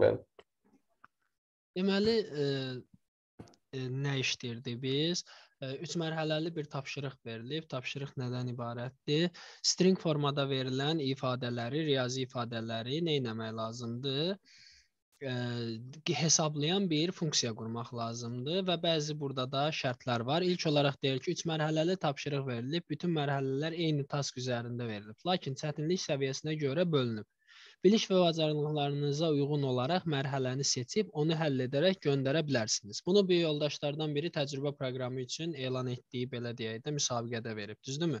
Bəli. Deməli, e, e, nə işləyirdik biz? E, üç mərhələli bir tapşırıq verilib. Tapşırıq nədən ibarətdir? String formada verilən ifadələri, riyazi ifadələri nə etmək lazımdır? ə, e, hesablayan bir funksiya qurmaq lazımdır və bəzi burada da şərtlər var. İlk olaraq deyir ki, 3 mərhələli tapşırıq verilib, bütün mərhələlər eyni task üzərində verilib, lakin çətinlik səviyyəsinə görə bölünüb bilik və bacarıqlarınıza uyğun olaraq mərhələni seçib onu həll edərək göndərə bilərsiniz. Bunu bir yoldaşlardan biri təcrübə proqramı üçün elan etdiyi belə deyək də müsabiqədə verib, düzdürmü?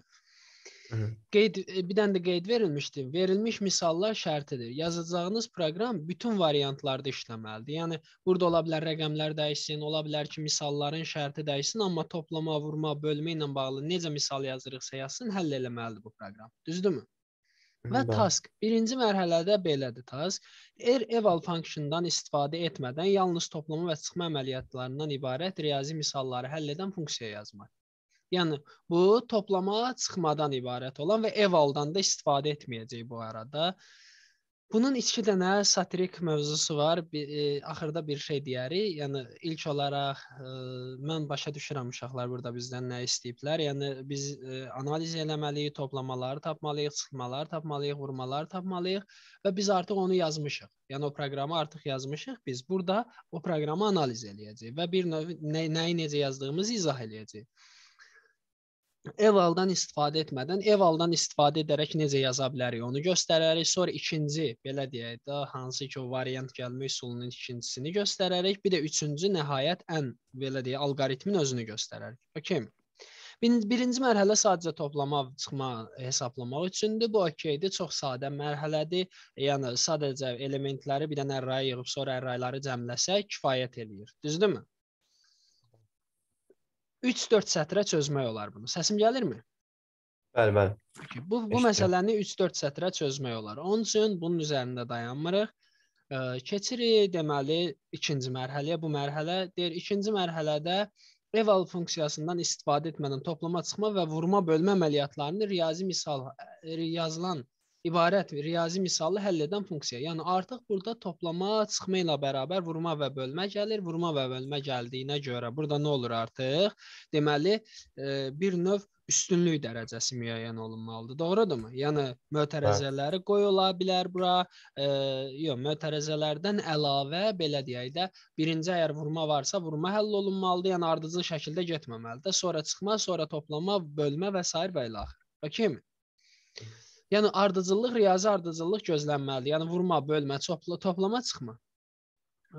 Hı. Qeyd e, bir dənə də qeyd verilmişdi. Verilmiş misallar şərtidir. Yazacağınız proqram bütün variantlarda işləməlidir. Yəni burada ola bilər rəqəmlər dəyişsin, ola bilər ki, misalların şərti dəyişsin, amma toplama, vurma, bölmə ilə bağlı necə misal yazırıqsa yazsın, həll etməlidir bu proqram. Düzdürmü? Və task birinci mərhələdə belədir task. Er eval functiondan istifadə etmədən yalnız toplama və çıxma əməliyyatlarından ibarət riyazi misalları həll edən funksiya yazmaq. Yəni bu toplama, çıxmadan ibarət olan və evaldan da istifadə etməyəcək bu arada. Bunun iki dənə satirik mövzusu var. Bir, e, axırda bir şey deyərik. Yəni ilk olaraq e, mən başa düşürəm uşaqlar burada bizdən nə istəyiblər. Yəni biz e, analiz eləməliyik, toplamaları tapmalıyıq, çıxmaları tapmalıyıq, vurmaları tapmalıyıq və biz artıq onu yazmışıq. Yəni o proqramı artıq yazmışıq. Biz burada o proqramı analiz eləyəcəyik və bir növ nə, nəyi necə yazdığımızı izah eləyəcəyik. Evaldan istifadə etmədən Evaldan istifadə edərək necə yaza bilərik onu göstərərik. Sonra ikinci, belə deyək də, hansı ki o variant gəlmə üsulunun ikincisini göstərərik. Bir də üçüncü nəhayət ən belə deyək alqoritmin özünü göstərərik. Okay. Bir, birinci mərhələ sadəcə toplama, çıxma hesablamaq üçündür. Bu okeydir, çox sadə mərhələdir. Yəni sadəcə elementləri bir dənə ərraya yığıb sonra ərrayları cəmləsək kifayət eləyir. Düzdürmü? 3-4 sətrə çözmək olar bunu. Səsim gəlirmi? Bəli, bəli. Okay. Bu bu Eşitdim. məsələni 3-4 sətrə çözmək olar. Onun üçün bunun üzərində dayanmırıq. Ə, keçirik deməli ikinci mərhələyə. Bu mərhələ deyir, ikinci mərhələdə eval funksiyasından istifadə etmədən toplama çıxma və vurma bölmə əməliyyatlarını riyazi misal yazılan ibarət riyazi misallı həll edən funksiya. Yəni artıq burada toplama, çıxma ilə bərabər vurma və bölmə gəlir. Vurma və bölmə gəldiyinə görə burada nə olur artıq? Deməli, e, bir növ üstünlük dərəcəsi müəyyən olunmalıdır. Doğrudurmu? Yəni mötərizələri qoy ola bilər bura. E, yox, mötərizələrdən əlavə belə deyək də, birinci əgər vurma varsa, vurma həll olunmalıdır. Yəni ardıcıl şəkildə getməməlidir. Sonra çıxma, sonra toplama, bölmə və sair və ilaxır. Okeymi? Yəni ardıcıllıq, riyazi ardıcıllıq gözlənməlidir. Yəni vurma, bölmə, topla, toplama çıxma.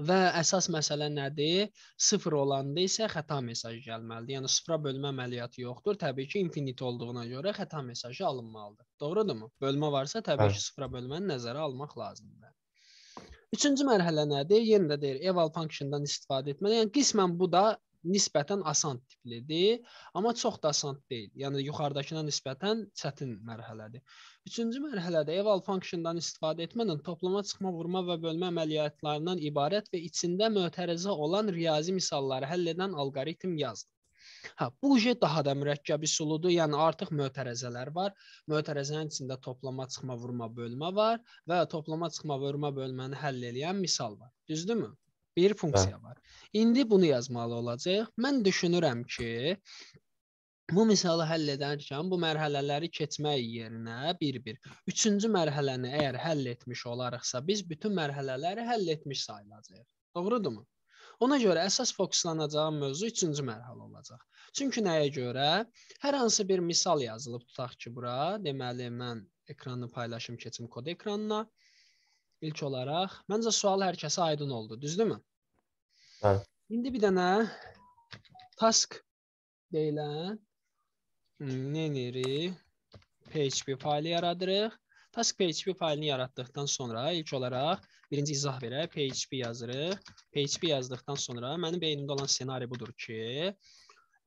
Və əsas məsələ nədir? 0 olanda isə xəta mesajı gəlməlidir. Yəni sıfıra bölmə əməliyyatı yoxdur. Təbii ki, infinit olduğuna görə xəta mesajı alınmalıdır. Doğrudurmu? Bölmə varsa təbii ki, sıfıra bölməni nəzərə almaq lazımdır. Üçüncü mərhələ nədir? Yenə də deyir, eval functiondan istifadə etməli. Yəni qismən bu da nisbətən asan tiplidir, amma çox da asan deyil. Yəni yuxarıdakına nisbətən çətin mərhələdir. 3-cü mərhələdə eval funksiyondan istifadə etməklə toplama, çıxma, vurma və bölmə əməliyyatlarından ibarət və içində mötərizə olan riyazi misalları həll edən alqoritm yazılır. Hə, bu je daha da mürəkkəb üsuludur. Yəni artıq mötərizələr var. Mötərizənin içində toplama, çıxma, vurma, bölmə var və toplama, çıxma, vurma, bölməni həll edən misal var. Düzdürmü? Bir funksiya hə. var. İndi bunu yazmalı olacağıq. Mən düşünürəm ki, bu misalı həll edərkən bu mərhələləri keçmək yerinə bir-bir. Üçüncü mərhələni əgər həll etmiş olarıqsa, biz bütün mərhələləri həll etmiş sayılacağıq. Doğrudurmu? Ona görə əsas fokuslanacağım mövzu 3-cü mərhələ olacaq. Çünki nəyə görə? Hər hansı bir misal yazılıb tutaq ki, bura, deməli mən ekranı paylaşım keçim kod ekranına. İlk olaraq məncə sual hər kəsə aydın oldu, düzdürmü? Hə. İndi bir dənə task deyilən hmm, neneri PHP faylı yaradırıq. Task PHP faylını yaratdıqdan sonra ilk olaraq birinci izah verə PHP yazırıq. PHP yazdıqdan sonra mənim beynimdə olan senari budur ki,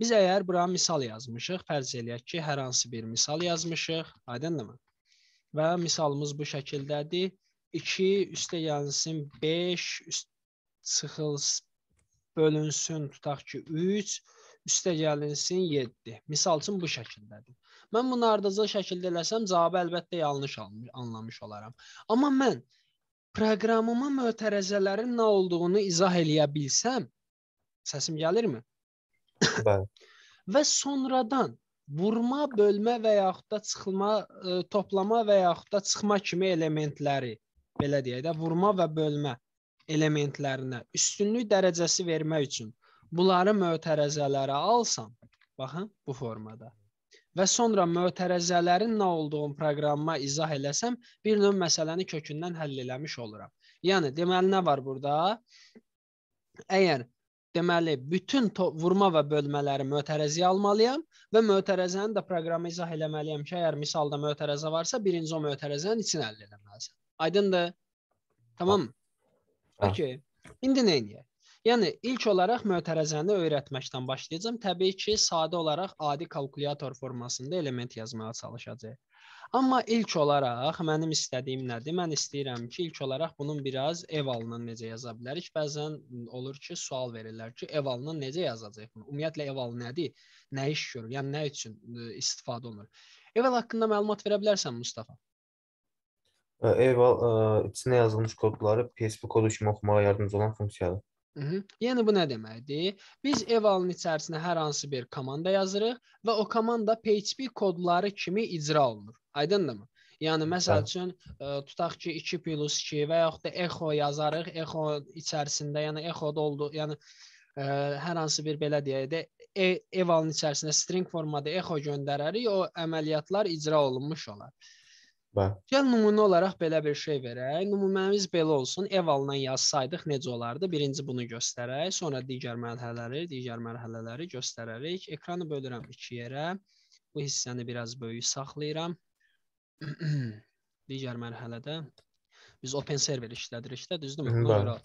biz əgər bura misal yazmışıq, fərz eləyək ki, hər hansı bir misal yazmışıq, aydındır? Və misalımız bu şəkildədir. 2 üstə yansın 5 üst, çıxıl bölünsün, tutaq ki 3, üstə gəlinsin 7. Misal üçün bu şəkildədir. Mən bunu ardıcıl şəkildə eləsəm cavabı əlbəttə yanlış anlamış olaram. Amma mən proqramıma mötərizələrin nə olduğunu izah eləyə bilsəm, səsim gəlirmi? Bəli. və sonradan vurma, bölmə və yaxud da çıxılma, ə, e, toplama və yaxud da çıxma kimi elementləri belə deyək də, vurma və bölmə elementlərinə üstünlük dərəcəsi vermək üçün bunları mötərəzələrə alsam, baxın bu formada. Və sonra mötərəzələrin nə olduğunu proqramma izah eləsəm, bir növ məsələni kökündən həll eləmiş oluram. Yəni deməli nə var burada? Əgər deməli bütün vurma və bölmələri mötərəziyə almalıyam və mötərəzəni də proqrama izah eləməliyəm ki, əgər misalda mötərəzə varsa, birinci o mötərəzənin içini həll eləməlisən. Aydındır? Tamam mı? Okey. Hə. İndi nə edək? Yəni ilk olaraq mötərəzəni öyrətməkdən başlayacağam. Təbii ki, sadə olaraq adi kalkulyator formasında element yazmağa çalışacağıq. Amma ilk olaraq mənim istədiyim nədir? Mən istəyirəm ki, ilk olaraq bunun biraz ev alının necə yaza bilərik? Bəzən olur ki, sual verirlər ki, ev alının necə yazacağıq bunu? Ümumiyyətlə ev alı nədir? Nə iş görür? Yəni nə üçün e, istifadə olunur? Ev alı haqqında məlumat verə bilərsən Mustafa? Eyval içinə yazılmış kodları PHP kodu kimi oxumağa yardımcı olan funksiyadır. Hı mhm. -hı. Yəni bu nə deməkdir? Biz evalın içərisinə hər hansı bir komanda yazırıq və o komanda PHP kodları kimi icra olunur. Aydındırmı? Yəni məsəl üçün ə, tutaq ki 2+2 və yaxud da echo yazarıq. Echo içərisində, yəni echo-da oldu, yəni ə, hər hansı bir belə deyək də e evalın içərisində string formada echo göndərərik, o əməliyyatlar icra olunmuş olar. Bəli. Gəl nümunə olaraq belə bir şey verək. Nümunəmiz belə olsun. Ev alınan yazsaydıq necə olardı? Birinci bunu göstərək, sonra digər mərhələləri, digər mərhələləri göstərərik. Ekranı bölürəm 2 yerə. Bu hissəni biraz böyük saxlayıram. digər mərhələdə biz open server işlədirik də, düzdürmü? Buna görə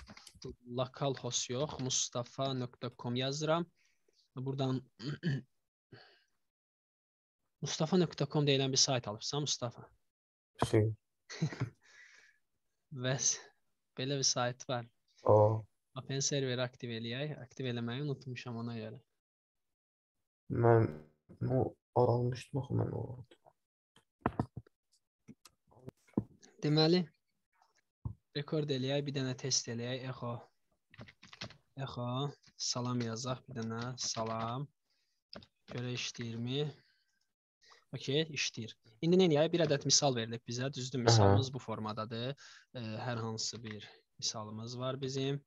lokal host yox, mustafa.com yazıram. Burdan mustafa.com deyilən bir sayt alıbsan, Mustafa. Sí. VES. böyle bir sayt var. O. Open serveri aktiv eləyək. Aktiv eləməyi unutmuşam ona görə. Mən o almıştım axı ben o. Demeli? rekord eləyək, bir dənə test eləyək. Echo. Echo salam yazaq, bir dənə salam. Görə mi? okey, işləyir. İndi nə edək? Bir ədəd misal verilib bizə. Düzdür, misalımız Aha. bu formadadır. E, hər hansı bir misalımız var bizim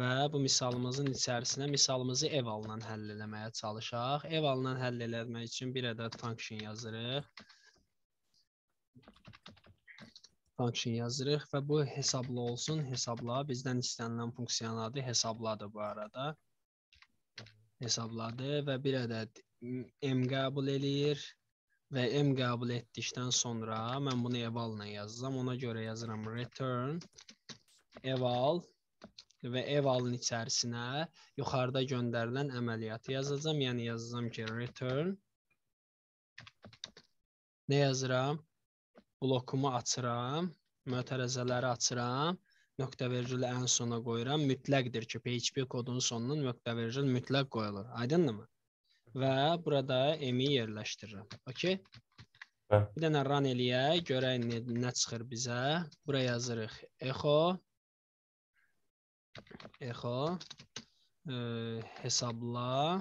və bu misalımızın içərisinə misalımızı evalından həll etməyə çalışaq. Evalından həll etmək üçün bir ədəd function yazırıq. Function yazırıq və bu hesablı olsun, hesabla bizdən istənilən funksiyanın adı hesabladır bu arada. Hesabladı və bir ədəd m qəbul eləyir və m qəbul etdikdən sonra mən bunu evalına yazacağam. Ona görə yazıram return eval və evalın içərisinə yuxarıda göndərilən əməliyyatı yazacağam. Yəni yazacağam ki, return nə yazıram? Blokumu açıram, mötərizələri açıram, nöqtə vergili ən sona qoyuram. Mütləqdir ki, PHP kodunun sonuna nöqtə vergil mütləq qoyulur. Aydındır mı? və burada m-i yerləşdirirəm. Okay? Hə. Bir dənə run eləyək, görək nə, nə çıxır bizə. Bura yazırıq echo echo e, hesabla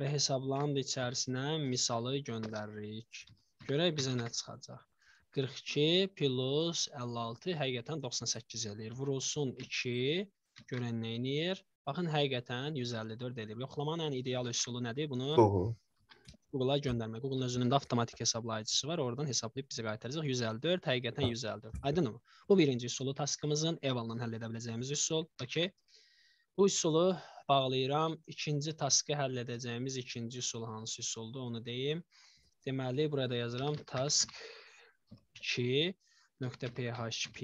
və hesabların da içərisinə misalı göndəririk. Görək bizə nə çıxacaq. 42 plus 56 həqiqətən 98 eləyir. Vurulsun 2, görən nə eləyir? Baxın, həqiqətən 154 edib. Yoxlamanın ideal üsulu nədir? Bunu Google-a göndərmək. Google-un özünün də avtomatik hesablayıcısı var. Oradan hesablayıb bizə qaytaracaq 154, həqiqətən 154. Hə. Aydınmı? Bu birinci üsulu taskımızın evalından həll edə biləcəyimiz üsul. Okay. Bu üsulu bağlayıram. İkinci taskı həll edəcəyimiz ikinci üsul hansı üsuldur, onu deyim. Deməli, burada yazıram task 2 .php.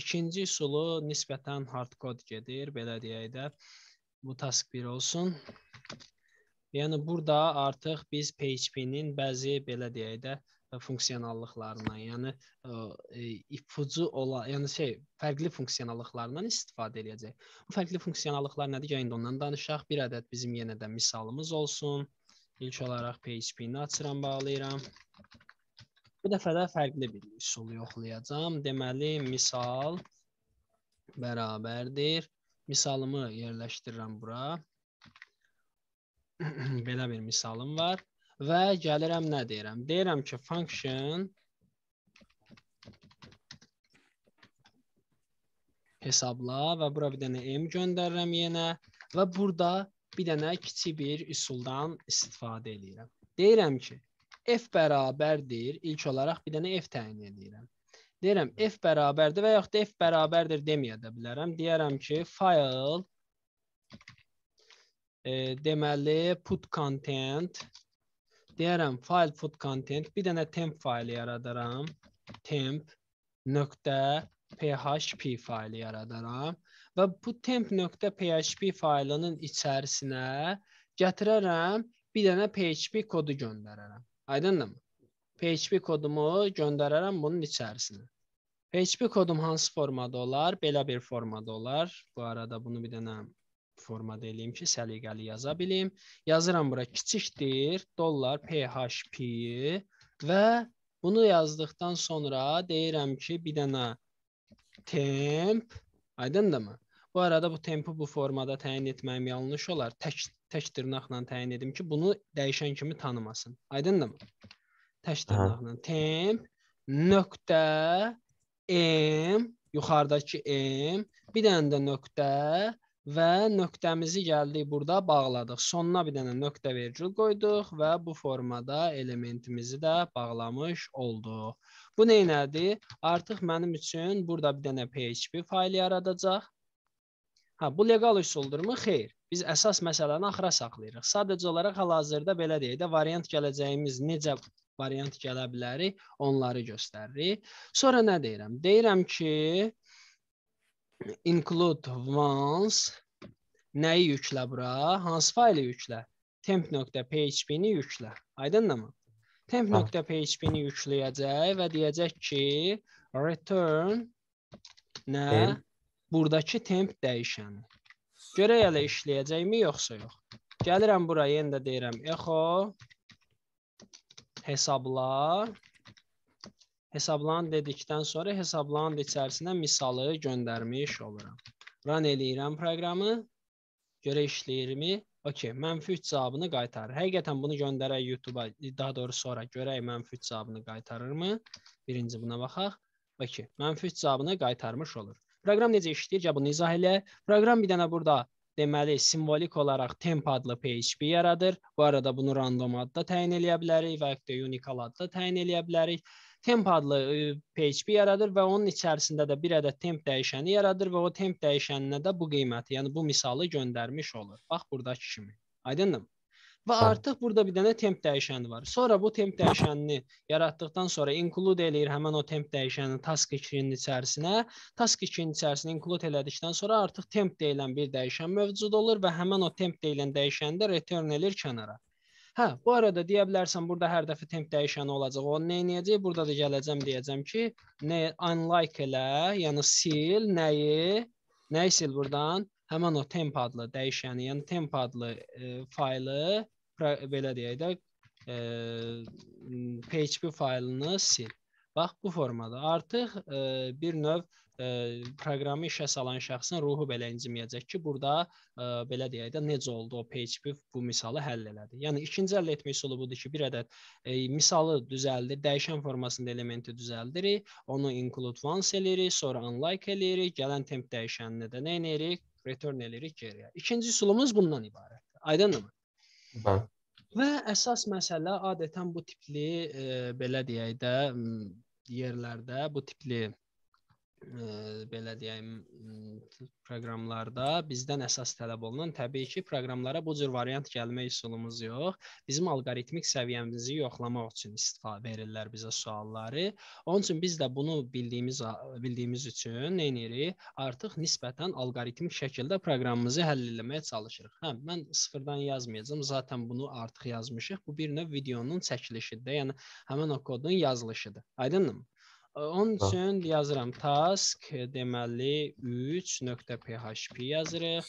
İkinci üsulu nisbətən hardkod gedir, belə deyək də. Bu task 1 olsun. Yəni burada artıq biz PHP-nin bəzi belə deyək də funksionallıqlarına, yəni e, e, ipucu olan, yəni şey, fərqli funksionallıqlarından istifadə edəcək. Bu fərqli funksionallıqlar nədir? Gəlin yəni ondan danışaq. Bir ədəd bizim yenə də misalımız olsun. İlk olaraq PHP-ni açıram, bağlayıram. Bu dəfə də fərqli bir üsul yoxlayacağam. Deməli, misal bərabərdir. Misalımı yerləşdirirəm bura. Belə bir misalım var və gəlirəm nə deyirəm? Deyirəm ki, function hesabla və bura bir dənə m göndərirəm yenə və burada bir dənə kiçik bir üsuldan istifadə edirəm. Deyirəm ki, f bərabərdir. İlk olaraq bir dənə f təyin edirəm. Deyirəm f bərabərdir və yaxud da f bərabərdir deməyə də bilərəm. Deyərəm ki, file e, deməli put content deyərəm file put content bir dənə temp faylı yaradaram. temp .php faylı yaradaram və bu temp.php faylının içərisinə gətirərəm bir dənə PHP kodu göndərərəm. Aydındır mı? PHP kodumu göndərərəm bunun içərisinə. PHP kodum hansı formada olar? Belə bir formada olar. Bu arada bunu bir dənə formada eləyim ki, səliqəli yaza bilim. Yazıram bura kiçikdir dollar PHP və bunu yazdıqdan sonra deyirəm ki, bir dənə temp, aydındırmı? Bu arada bu tempi bu formada təyin etməyim yanlış olar. Tək tək dırnaqla təyin edim ki, bunu dəyişən kimi tanımasın. Aydındırmı? Tək dırnaqla temp nöqtə m yuxarıdakı m, bir dənə də nöqtə və nöqtəmizi gəldik burada bağladıq. Sonuna bir dənə nöqtə vergül qoyduq və bu formada elementimizi də bağlamış olduq. Bu nə elədi? Artıq mənim üçün burada bir dənə PHP faylı yaradacaq. Hə, bu leqal üsuldurmu? Xeyr biz əsas məsələni axıra saxlayırıq. Sadəcə olaraq hal-hazırda belə deyək də variant gələcəyimiz necə variant gələ bilərik, onları göstəririk. Sonra nə deyirəm? Deyirəm ki, include once nəyi yüklə bura? Hansı faylı yüklə? temp.php-ni yüklə. Aydınmı? temp.php-ni yükləyəcək və deyəcək ki, return nə? Temp. Buradakı temp dəyişəni. Görək hələ işləyəcəkmi yoxsa yox. Gəlirəm bura, yenə də deyirəm echo hesabla hesablan dedikdən sonra hesablan içərisinə misalı göndərmiş oluram. Run eləyirəm proqramı. Görə işləyirmi? Okey, mənfi 3 cavabını qaytarır. Həqiqətən bunu göndərək YouTube-a, daha doğrusu sonra görək mənfi 3 cavabını qaytarırmı? Birinci buna baxaq. Okey, mənfi 3 cavabını qaytarmış olur. Proqram necə işləyir? Gəl bunu izah elə. Proqram bir dənə burada deməli simvolik olaraq temp adlı PHP yaradır. Bu arada bunu random adda təyin eləyə bilərik və ya unical adda təyin eləyə bilərik. Temp adlı PHP e, yaradır və onun içərisində də bir ədəd temp dəyişəni yaradır və o temp dəyişəninə də bu qiyməti, yəni bu misalı göndərmiş olur. Bax burdakı kimi. Aydındır? və artıq burada bir dənə temp dəyişəni var. Sonra bu temp dəyişənini yaratdıqdan sonra include eləyir həmin o temp dəyişənini task 2-nin içərisinə. Task 2-nin içərisində include elədikdən sonra artıq temp deyilən bir dəyişən mövcud olur və həmin o temp deyilən dəyişəni də return eləyir kənara. Hə, bu arada deyə bilərsən burada hər dəfə temp dəyişəni olacaq. O nə edəcək? Burada da gələcəm deyəcəm ki, nə unlike elə, yəni sil nəyi? Nəyi sil burdan? Həmin o temp adlı dəyişəni, yəni temp adlı e, faylı belə deyək də e, PHP faylını sil. Bax bu formada artıq e, bir növ e, proqramı işə salan şəxsin ruhu belə inciməyəcək ki, burada e, belə deyək də necə oldu o PHP bu misalı həll elədi. Yəni ikinci həll etmə üsulu budur ki, bir ədəd e, misalı düzəldir, dəyişən formasında elementi düzəldirik, onu include once eləyirik, sonra unlike eləyirik, gələn temp dəyişənini də nə edirik? return eləyirik geriyə. İkinci üsulumuz bundan ibarətdir. Aydındır mı? Hə. Və əsas məsələ adətən bu tipli e, belə deyək də yerlərdə bu tipli ə, belə deyim, proqramlarda bizdən əsas tələb olunan təbii ki, proqramlara bu cür variant gəlmək üsulumuz yox. Bizim alqoritmik səviyyəmizi yoxlamaq üçün istifadə verirlər bizə sualları. Onun üçün biz də bunu bildiyimiz bildiyimiz üçün nə edirik? Artıq nisbətən alqoritmik şəkildə proqramımızı həll etməyə çalışırıq. Hə, mən sıfırdan yazmayacağam. Zaten bunu artıq yazmışıq. Bu bir növ videonun çəkilişidir. Yəni həmin o kodun yazılışıdır. Aydındır? Onun üçün yazıram task, e, deməli 3.php yazırıq.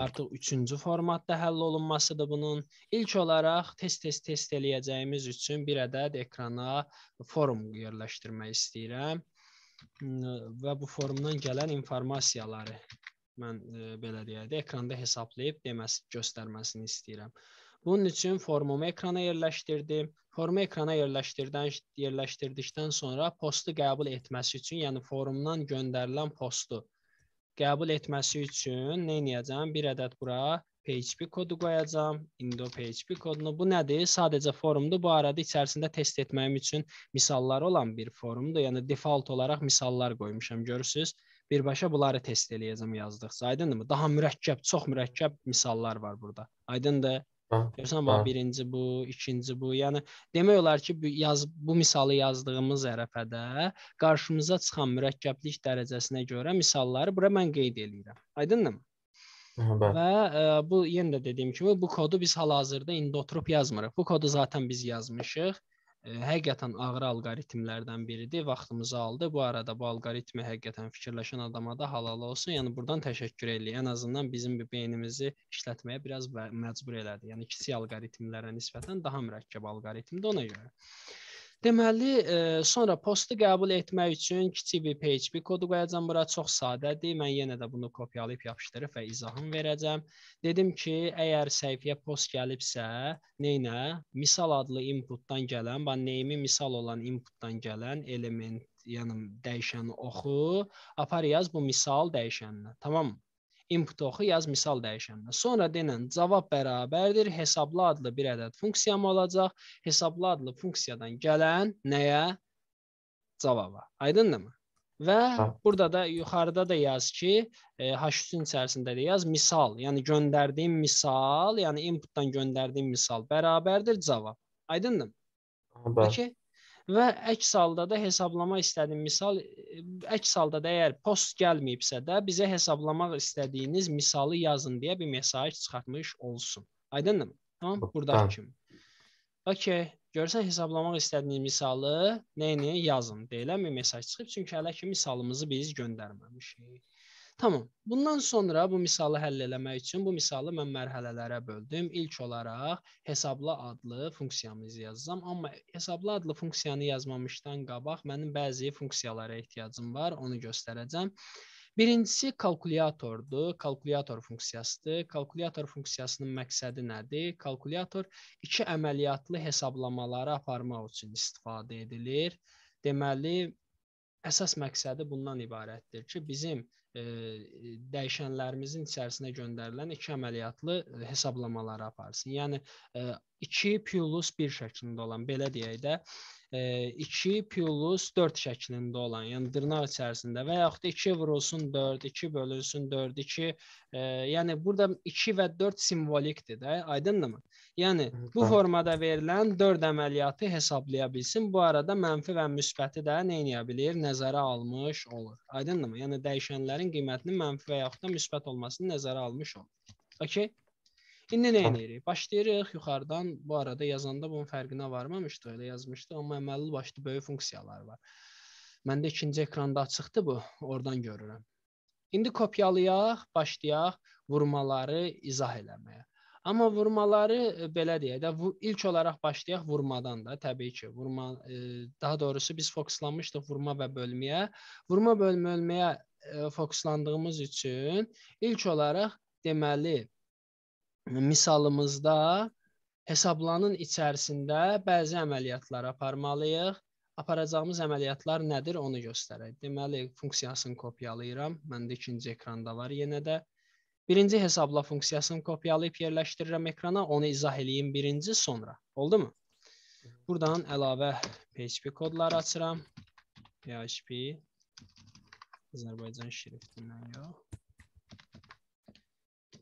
Artıq üçüncü formatda həll olunmasıdır bunun. İlk olaraq tez-tez test eləyəcəyimiz üçün bir ədəd ekrana form yerləşdirmək istəyirəm və bu forumdan gələn informasiyaları mən e, belə deyək də ekranda hesablayıb deməsi göstərməsini istəyirəm. Bunun üçün formumu ekrana yerləşdirdim. Formu ekrana yerləşdirdən yerləşdirdikdən sonra postu qəbul etməsi üçün, yəni forumdan göndərilən postu qəbul etməsi üçün nə edəcəm? Bir ədəd bura PHP kodu qoyacam. İndi o PHP kodunu bu nədir? Sadəcə forumdur. Bu arada içərisində test etməyim üçün misallar olan bir forumdur. Yəni default olaraq misallar qoymuşam. Görürsüz? birbaşa bunları test eləyəcəm yazdıqca. Aydındır mı? Daha mürəkkəb, çox mürəkkəb misallar var burada. Aydındır? Görürsən bax birinci bu, ikinci bu. Yəni demək olar ki, bu yaz bu misalı yazdığımız ərəfədə qarşımıza çıxan mürəkkəblik dərəcəsinə görə misalları bura mən qeyd eləyirəm. Aydındırmı? Və ə, e, bu yenə də dediyim kimi bu kodu biz hal-hazırda indi oturub yazmırıq. Bu kodu zaten biz yazmışıq həqiqətən ağır alqoritmlərdən biridir. Vaxtımızı aldı. Bu arada bu alqoritmi həqiqətən fikirləşən adama da halal olsun. Yəni burdan təşəkkür eləyirik. Ən azından bizim beynimizi işlətməyə biraz məcbur elədi. Yəni kiçik alqoritmlərə nisbətən daha mürəkkəb alqoritmdir ona görə. Deməli, e, sonra postu qəbul etmək üçün kiçik bir PHP kodu qoyacam. Bura çox sadədir. Mən yenə də bunu kopyalayıb yapışdırıb və izahını verəcəm. Dedim ki, əgər səhifəyə post gəlibsə, neynə? Misal adlı inputdan gələn, bax name-i misal olan inputdan gələn element, yəni dəyişəni oxu, apar yaz bu misal dəyişəninə. Tamam mı? input oxu, yaz misal dəyişəninə. Sonra denən cavab bərabərdir hesablı adlı bir ədəd funksiyam olacaq. Hesablı adlı funksiyadan gələn nəyə? Cavaba. Aydındırmı? Və ha. Hə. burada da yuxarıda da yaz ki, e, H3-ün içərisində də yaz misal, yəni göndərdiyim misal, yəni inputdan göndərdiyim misal bərabərdir cavab. Aydındır? Pəki, və əks halda da hesablama istədiyim misal əks halda da əgər post gəlməyibsə də bizə hesablamaq istədiyiniz misalı yazın deyə bir mesaj çıxartmış olsun. Aydındır? Tamam, burdakı kimi. Okay, görsən hesablamaq istədiyiniz misalı nəyini yazın deyiləmi mesaj çıxıb çünki hələ ki misalımızı biz göndərməmişik. Tamam. Bundan sonra bu misalı həll eləmək üçün bu misalı mən mərhələlərə böldüm. İlk olaraq hesabla adlı funksiyamızı yazacağam, amma hesabla adlı funksiyanı yazmamışdan qabaq mənim bəzi funksiyalara ehtiyacım var, onu göstərəcəm. Birincisi kalkulyatordur. Kalkulyator funksiyasıdır. Kalkulyator funksiyasının məqsədi nədir? Kalkulyator iki əməliyyatlı hesablamaları aparmaq üçün istifadə edilir. Deməli, əsas məqsədi bundan ibarətdir ki, bizim E, dəyişənlərimizin içərisinə göndərilən iki əməliyyatlı e, hesablamaları aparsın. Yəni 2 plus 1 şəklində olan belə deyək də 2 plus 4 şəklində olan, yəni dırnaq içərisində və yaxud da 2 vurulsun 4, 2 bölünsün 4, 2, e, yəni burada 2 və 4 simvolikdir də, aydındırmı? Yəni bu formada verilən 4 əməliyyatı hesablaya bilsin. Bu arada mənfi və müsbəti də nə edə bilir, nəzərə almış olur. Aydındırmı? Yəni dəyişənlərin qiymətinin mənfi və yaxud da müsbət olmasını nəzərə almış olur. Okay? İndi nə edirik? Başlayırıq yuxarıdan. Bu arada yazanda bunun fərqinə varmamışdı, elə yazmışdı, amma əməlli başlı böyük funksiyalar var. Məndə ikinci ekranda açıqdı bu, oradan görürəm. İndi kopyalayaq, başlayaq vurmaları izah eləməyə. Amma vurmaları e, belə deyə də ilk olaraq başlayaq vurmadan da təbii ki, vurma e, daha doğrusu biz fokuslanmışdıq vurma və bölməyə. Vurma bölmə bölməyə e, fokuslandığımız üçün ilk olaraq deməli misalımızda hesablanın içərisində bəzi əməliyyatlar aparmalıyıq. Aparacağımız əməliyyatlar nədir, onu göstərək. Deməli, funksiyasını kopyalayıram. Məndə ikinci ekranda var yenə də. Birinci hesabla funksiyasını kopyalayıb yerləşdirirəm ekrana, onu izah eləyim birinci, sonra. Oldu mu? Buradan əlavə PHP kodları açıram. PHP Azərbaycan şriftindən yox.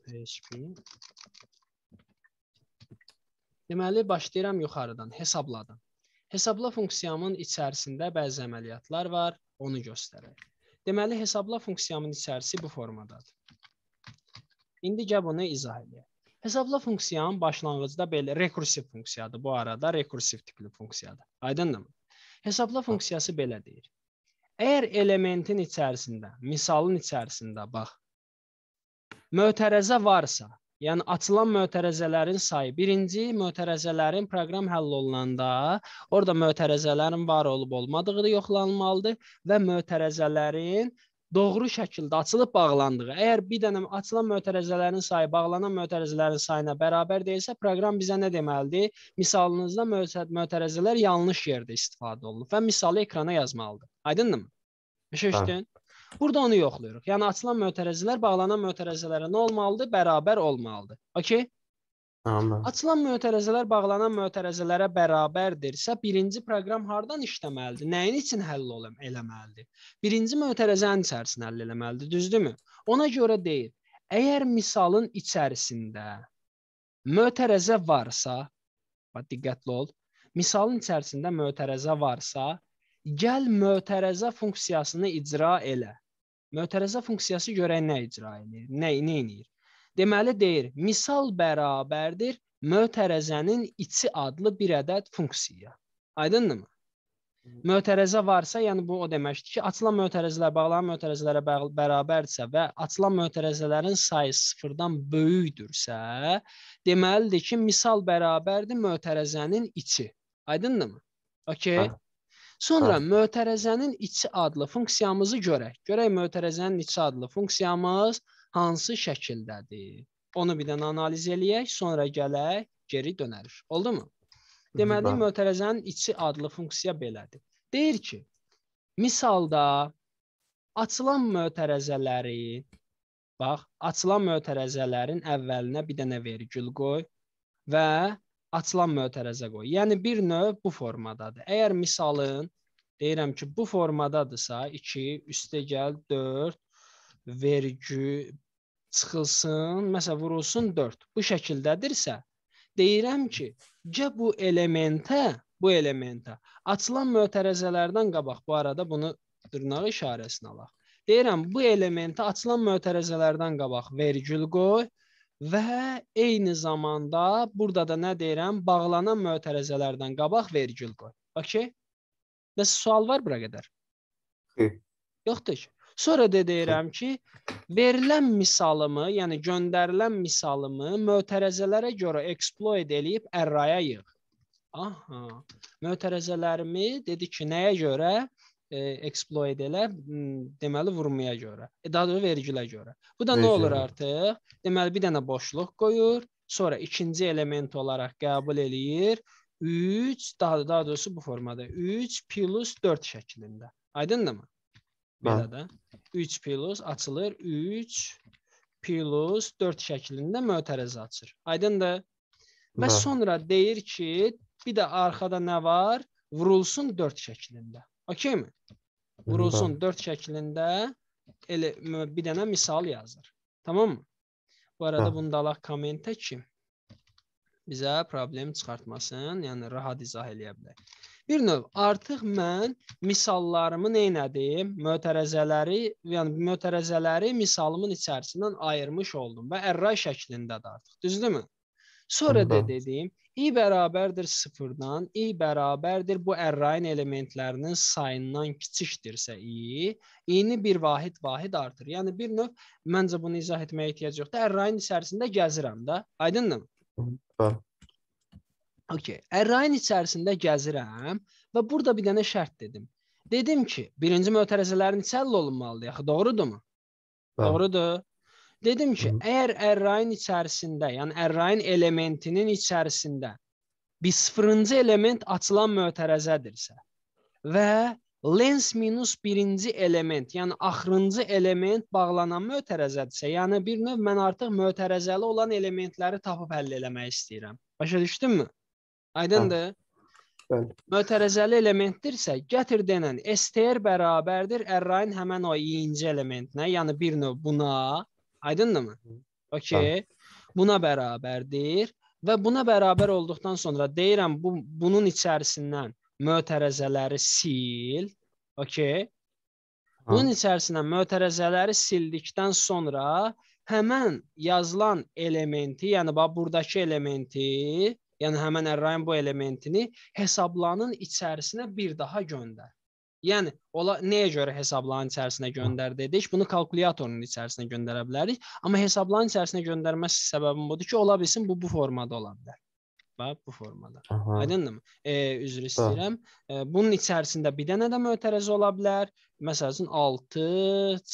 PHP Deməli, başlayıram yuxarıdan, hesabladan. Hesabla funksiyamın içərisində bəzi əməliyyatlar var, onu göstərək. Deməli, hesabla funksiyamın içərisi bu formadadır. İndi gəl bunu izah edək. Hesabla funksiyam başlanğıcda belə rekursiv funksiyadır. Bu arada rekursiv tipli funksiyadır. Aydındırmı? Hesabla funksiyası belə deyir. Əgər elementin içərisində, misalın içərisində bax, mötərəzə varsa, Yəni açılan mötərizələrin sayı. Birinci mötərizələrin proqram həll olunanda orada mötərizələrin var olub olmadığı yoxlanılmalıdır və mötərizələrin doğru şəkildə açılıb bağlandığı. Əgər bir dənə açılan mötərizələrin sayı bağlanan mötərizələrin sayına bərabər deyilsə, proqram bizə nə deməlidir? Misalınızda mötərizələr yanlış yerdə istifadə olunub və misalı ekrana yazmalıdır. Aydındırmı? Başa hə. düşdün? Burada onu yoxlayırıq. Yəni açılan mötərizələr bağlanan mötərizələrə nə olmalıdır? Bərabər olmalıdır. Okay? Tamam. Açılan mötərizələr bağlanan mötərizələrə bərabərdirsə, birinci proqram hardan işləməlidir? Nəyin üçün həll olum eləməlidir? Birinci mötərizənin içərisini həll eləməlidir, düzdürmü? Ona görə deyir. Əgər misalın içərisində mötərizə varsa, bax diqqətli ol. Misalın içərisində mötərizə varsa, Gəl mötərəzə funksiyasını icra elə. Mötərəzə funksiyası görək nə icra eləyir, nə nə eləyir. Deməli deyir, misal bərabərdir mötərəzənin içi adlı bir ədəd funksiya. Aydındırmı? Mötərəzə varsa, yəni bu o deməkdir ki, açılan mötərəzələr bağlanan mötərəzələrə bərabərdirsə və açılan mötərəzələrin sayı sıfırdan böyükdürsə, deməlidir ki, misal bərabərdir mötərəzənin içi. Aydındırmı? Okay. Hə. Sonra hə. mötərəzənin içi adlı funksiyamızı görək. Görək mötərəzənin içi adlı funksiyamız hansı şəkildədir? Onu bir dənə analiz eləyək, sonra gələk, geri dönərik. Oldumu? Deməli, mötərəzənin içi adlı funksiya belədir. Deyir ki, misalda açılan mötərəzələri bax, açılan mötərəzələrin əvvəlinə bir dənə vergül qoy və açılan mötərizə qoy. Yəni bir növ bu formadadır. Əgər misalın deyirəm ki, bu formadadırsa 2 üstəgəl 4 vergi çıxılsın, məsəl vurulsun 4. Bu şəkildədirsə, deyirəm ki, gə bu elementə, bu elementə açılan mötərizələrdən qabaq bu arada bunu dırnaq işarəsinə alaq. Deyirəm, bu elementə açılan mötərizələrdən qabaq vergül qoy və eyni zamanda burada da nə deyirəm, bağlanan mötərizələrdən qabaq vergül qoy. Okay? Nəsə sual var bura qədər? Yoxdur ki. Sonra da deyirəm ki, verilən misalımı, yəni göndərilən misalımı mötərizələrə görə exploit eləyib ərraya yığ. Aha. Mötərizələrimi dedi ki, nəyə görə? e, eksploy edələr, hmm, deməli vurmaya görə. E, daha doğrusu vergilə görə. Bu da Vergilə. nə olur artıq? Deməli bir dənə boşluq qoyur, sonra ikinci element olaraq qəbul eləyir 3, daha daha doğrusu bu formada 3 plus 4 şəklində. Aydındırmı? Hə. Belə də 3 plus açılır 3 plus 4 şəklində mötərizə açır. Aydındır? Və hə. sonra deyir ki, bir də arxada nə var? Vurulsun 4 şəklində. Okeymi? Vurulsun 4 şəklində elə bir dənə misal yazır. Tamam mı? Bu arada bunu da alaq kommentə ki bizə problem çıxartmasın, yəni rahat izah eləyə bilək. Bir növ artıq mən misallarımı nə etdim? Mötərəzələri, yəni mötərəzələri misalımın içərisindən ayırmış oldum və ərray şəklindədir artıq. Düzdürmü? Sonra da dedim, i bərabərdir 0-dan, i bərabərdir bu ərrayin elementlərinin sayından kiçikdirsə i, i-ni bir vahid vahid artır. Yəni bir növ məncə bunu izah etməyə ehtiyac yoxdur. Ərrayin içərisində gəzirəm də. Aydındır? Bəli. Okay. Ərrayin içərisində gəzirəm və burada bir dənə şərt dedim. Dedim ki, birinci mötərizələrin səll olunmalıdır axı, doğrudurmu? Doğrudur. Dedim ki, əgər ərrayin içərisində, yəni ərrayin elementinin içərisində bir sıfırıncı element açılan mötərəzədirsə və lens minus birinci element, yəni axırıncı element bağlanan mötərəzədirsə, yəni bir növ mən artıq mötərəzəli olan elementləri tapıb həll etmək istəyirəm. Başa düşdünmü? Aydındır? Hə. Bəli. Mötərəzəli elementdirsə, gətir denən STR bərabərdir ərrayin həmin o yeyinci elementinə, yəni bir növ buna Aydındırmı? Okay. Buna bərabərdir və buna bərabər olduqdan sonra deyirəm bu bunun içərisindən mötərəzələri sil. Okay. Bunun içərisindən mötərəzələri sildikdən sonra həmin yazılan elementi, yəni bax burdakı elementi, yəni həmin Ərrayın bu elementini hesablanın içərisinə bir daha göndər. Yəni ola nəyə görə hesabların içərisinə hə. göndər dedik? Bunu kalkulyatorun içərisinə göndərə bilərik, amma hesabların içərisinə göndərmə səbəbim budur ki, ola bilsin bu bu formada ola bilər. Bax bu formada. Aydındırmı? E, üzr istəyirəm. E, bunun içərisində bir dənə də mötərəz ola bilər. Məsələn 6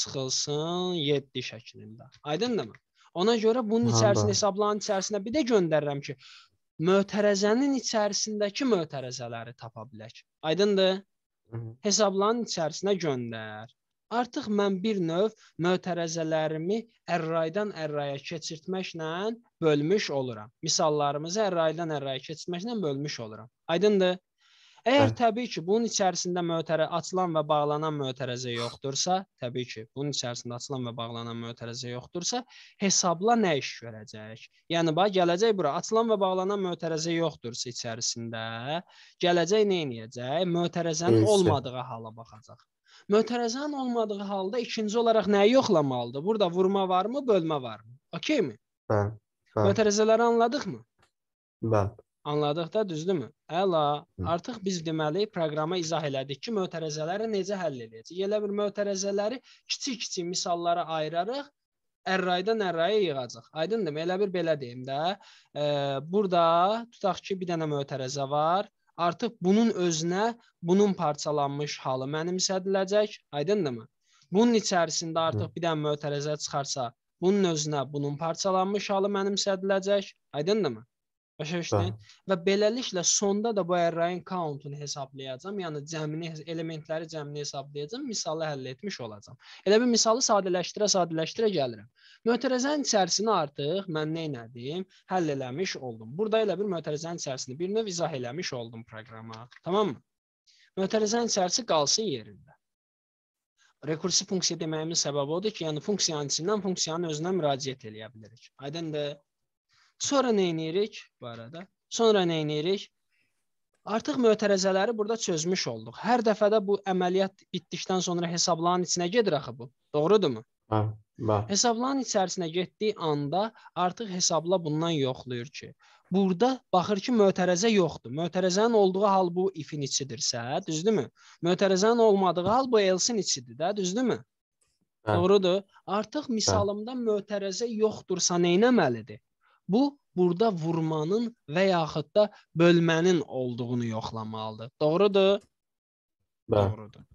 çıxılsın 7 şəklində. Aydındırmı? Ona görə bunun içərisində hesabların içərisinə bir də göndərirəm ki, mötərəzənin içərisindəki mötərəzələri tapa bilək. Aydındır? hesabların içərisinə göndər. Artıq mən bir növ mötərəzələrimi ərraydan ərraya keçirtməklə bölmüş oluram. Misallarımızı ərraydan ərraya keçirtməklə bölmüş oluram. Aydındır? Əgər hə. təbii ki, bunun içərisində mötərə açılan və bağlanan mötərəzə yoxdursa, təbii ki, bunun içərisində açılan və bağlanan mötərəzə yoxdursa, hesabla nə iş görəcək? Yəni bax gələcək bura açılan və bağlanan mötərəzə yoxdursa içərisində, gələcək nə edəcək? Mötərəzənin olmadığı hala baxacaq. Mötərəzənin olmadığı halda ikinci olaraq nəyi yoxlamalıdır? Burada vurma varmı, bölmə varmı? Okeymi? Bəli. Mötərəzələri anladıqmı? Bəli. Anladıq da, düzdürmü? Əla, artıq biz deməli proqrama izah elədik ki, mötərizələri necə həll edəcəyik. Elə bir mötərizələri kiçik-kiçik misallara ayırarıq, ərraydan ərraya yığacaq. Aydındır? Elə bir belə deyim də. E, burada tutaq ki, bir dənə mötərizə var. Artıq bunun özünə bunun parçalanmış halı mənimsədiləcək. Aydındırmı? Bunun içərisində artıq bir dənə mötərizə çıxarsa, bunun özünə bunun parçalanmış halı mənimsədiləcək. Aydındırmı? Başa düşdün? Və beləliklə sonda da bu arrayin countunu hesablayacağam. Yəni cəmini elementləri cəmini hesablayacağam, misalı həll etmiş olacağam. Elə bir misalı sadələşdirə sadələşdirə gəlirəm. Mötərizənin içərisini artıq mən nə etdim? Həll eləmiş oldum. Burada elə bir mötərizənin içərisini bir növ izah eləmiş oldum proqrama. Tamammı? Mötərizənin içərisi qalsın yerində. Rekursiv funksiya deməyimin səbəbi odur ki, yəni funksiyanın içindən funksiyanın özünə müraciət eləyə bilirik. Aydındır? Sonra nə edirik bu arada? Sonra nə edirik? Artıq mötərizələri burada çözmüş olduq. Hər dəfədə bu əməliyyat bitdikdən sonra hesabların içinə gedir axı bu. Doğrudurmu? Hə, bə. Hesabların içərisinə getdiyi anda artıq hesabla bundan yoxlayır ki, burada baxır ki, mötərizə yoxdur. Mötərizənin olduğu hal bu ifin içidirsə, düzdürmü? Mötərizənin olmadığı hal bu else-in içidir də, düzdürmü? Hə. Doğrudur. Artıq hə. misalımda hə. mötərizə yoxdursa nə etməlidir? Bu burada vurmanın və yaxud da bölmənin olduğunu yoxlamalıdır. Doğrudur? Bə. Hə. Doğrudur.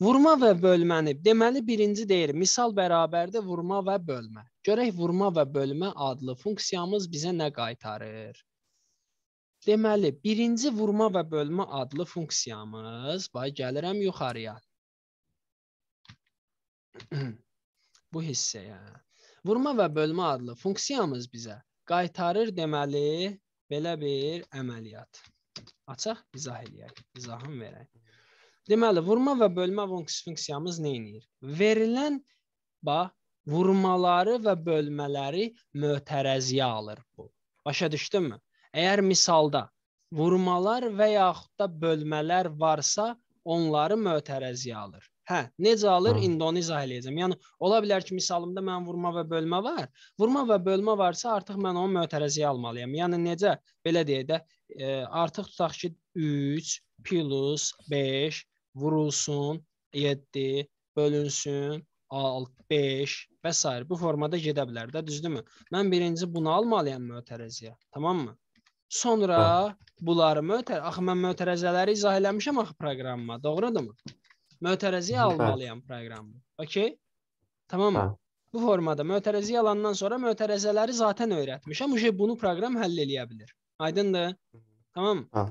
Vurma və bölməni. Deməli birinci deyir, misal bərabərdə vurma və bölmə. Görək vurma və bölmə adlı funksiyamız bizə nə qaytarır? Deməli, birinci vurma və bölmə adlı funksiyamız, bax gəlirəm yuxarıya. Bu hissəyə. Vurma və bölmə adlı funksiyamız bizə qaytarır deməli belə bir əməliyyat. Açaq, izah eləyək, izahım verək. Deməli, vurma və bölmə funksiyamız nə edir? Verilən bax vurmaları və bölmələri mötərəziyə alır bu. Başa düşdünmü? Əgər misalda vurmalar və yaxud da bölmələr varsa, onları mötərəziyə alır. Hə, necə alır? İndi onu izah eləyəcəm. Yəni ola bilər ki, misalımda mənim vurma və bölmə var. Vurma və bölmə varsa, artıq mən onu mötərəziyə almalıyam. Yəni necə? Belə deyək də, e, artıq tutaq ki, 3 plus 5 vurulsun 7 bölünsün 6 5 və s. bu formada gedə bilər də, düzdürmü? Mən birinci bunu almalıyam mötərəziyə, tamammı? Sonra bunları mötər, axı mən mötərəzələri izah eləmişəm axı proqramıma, doğrudurmu? Mötərəziyə almalıyam proqramı. Okay? Tamam mı? Bu formada mötərəziyə alandan sonra mötərəzələri zaten öyrətmişəm. Uje bunu proqram həll eləyə bilər. Aydındır? Tamam mı?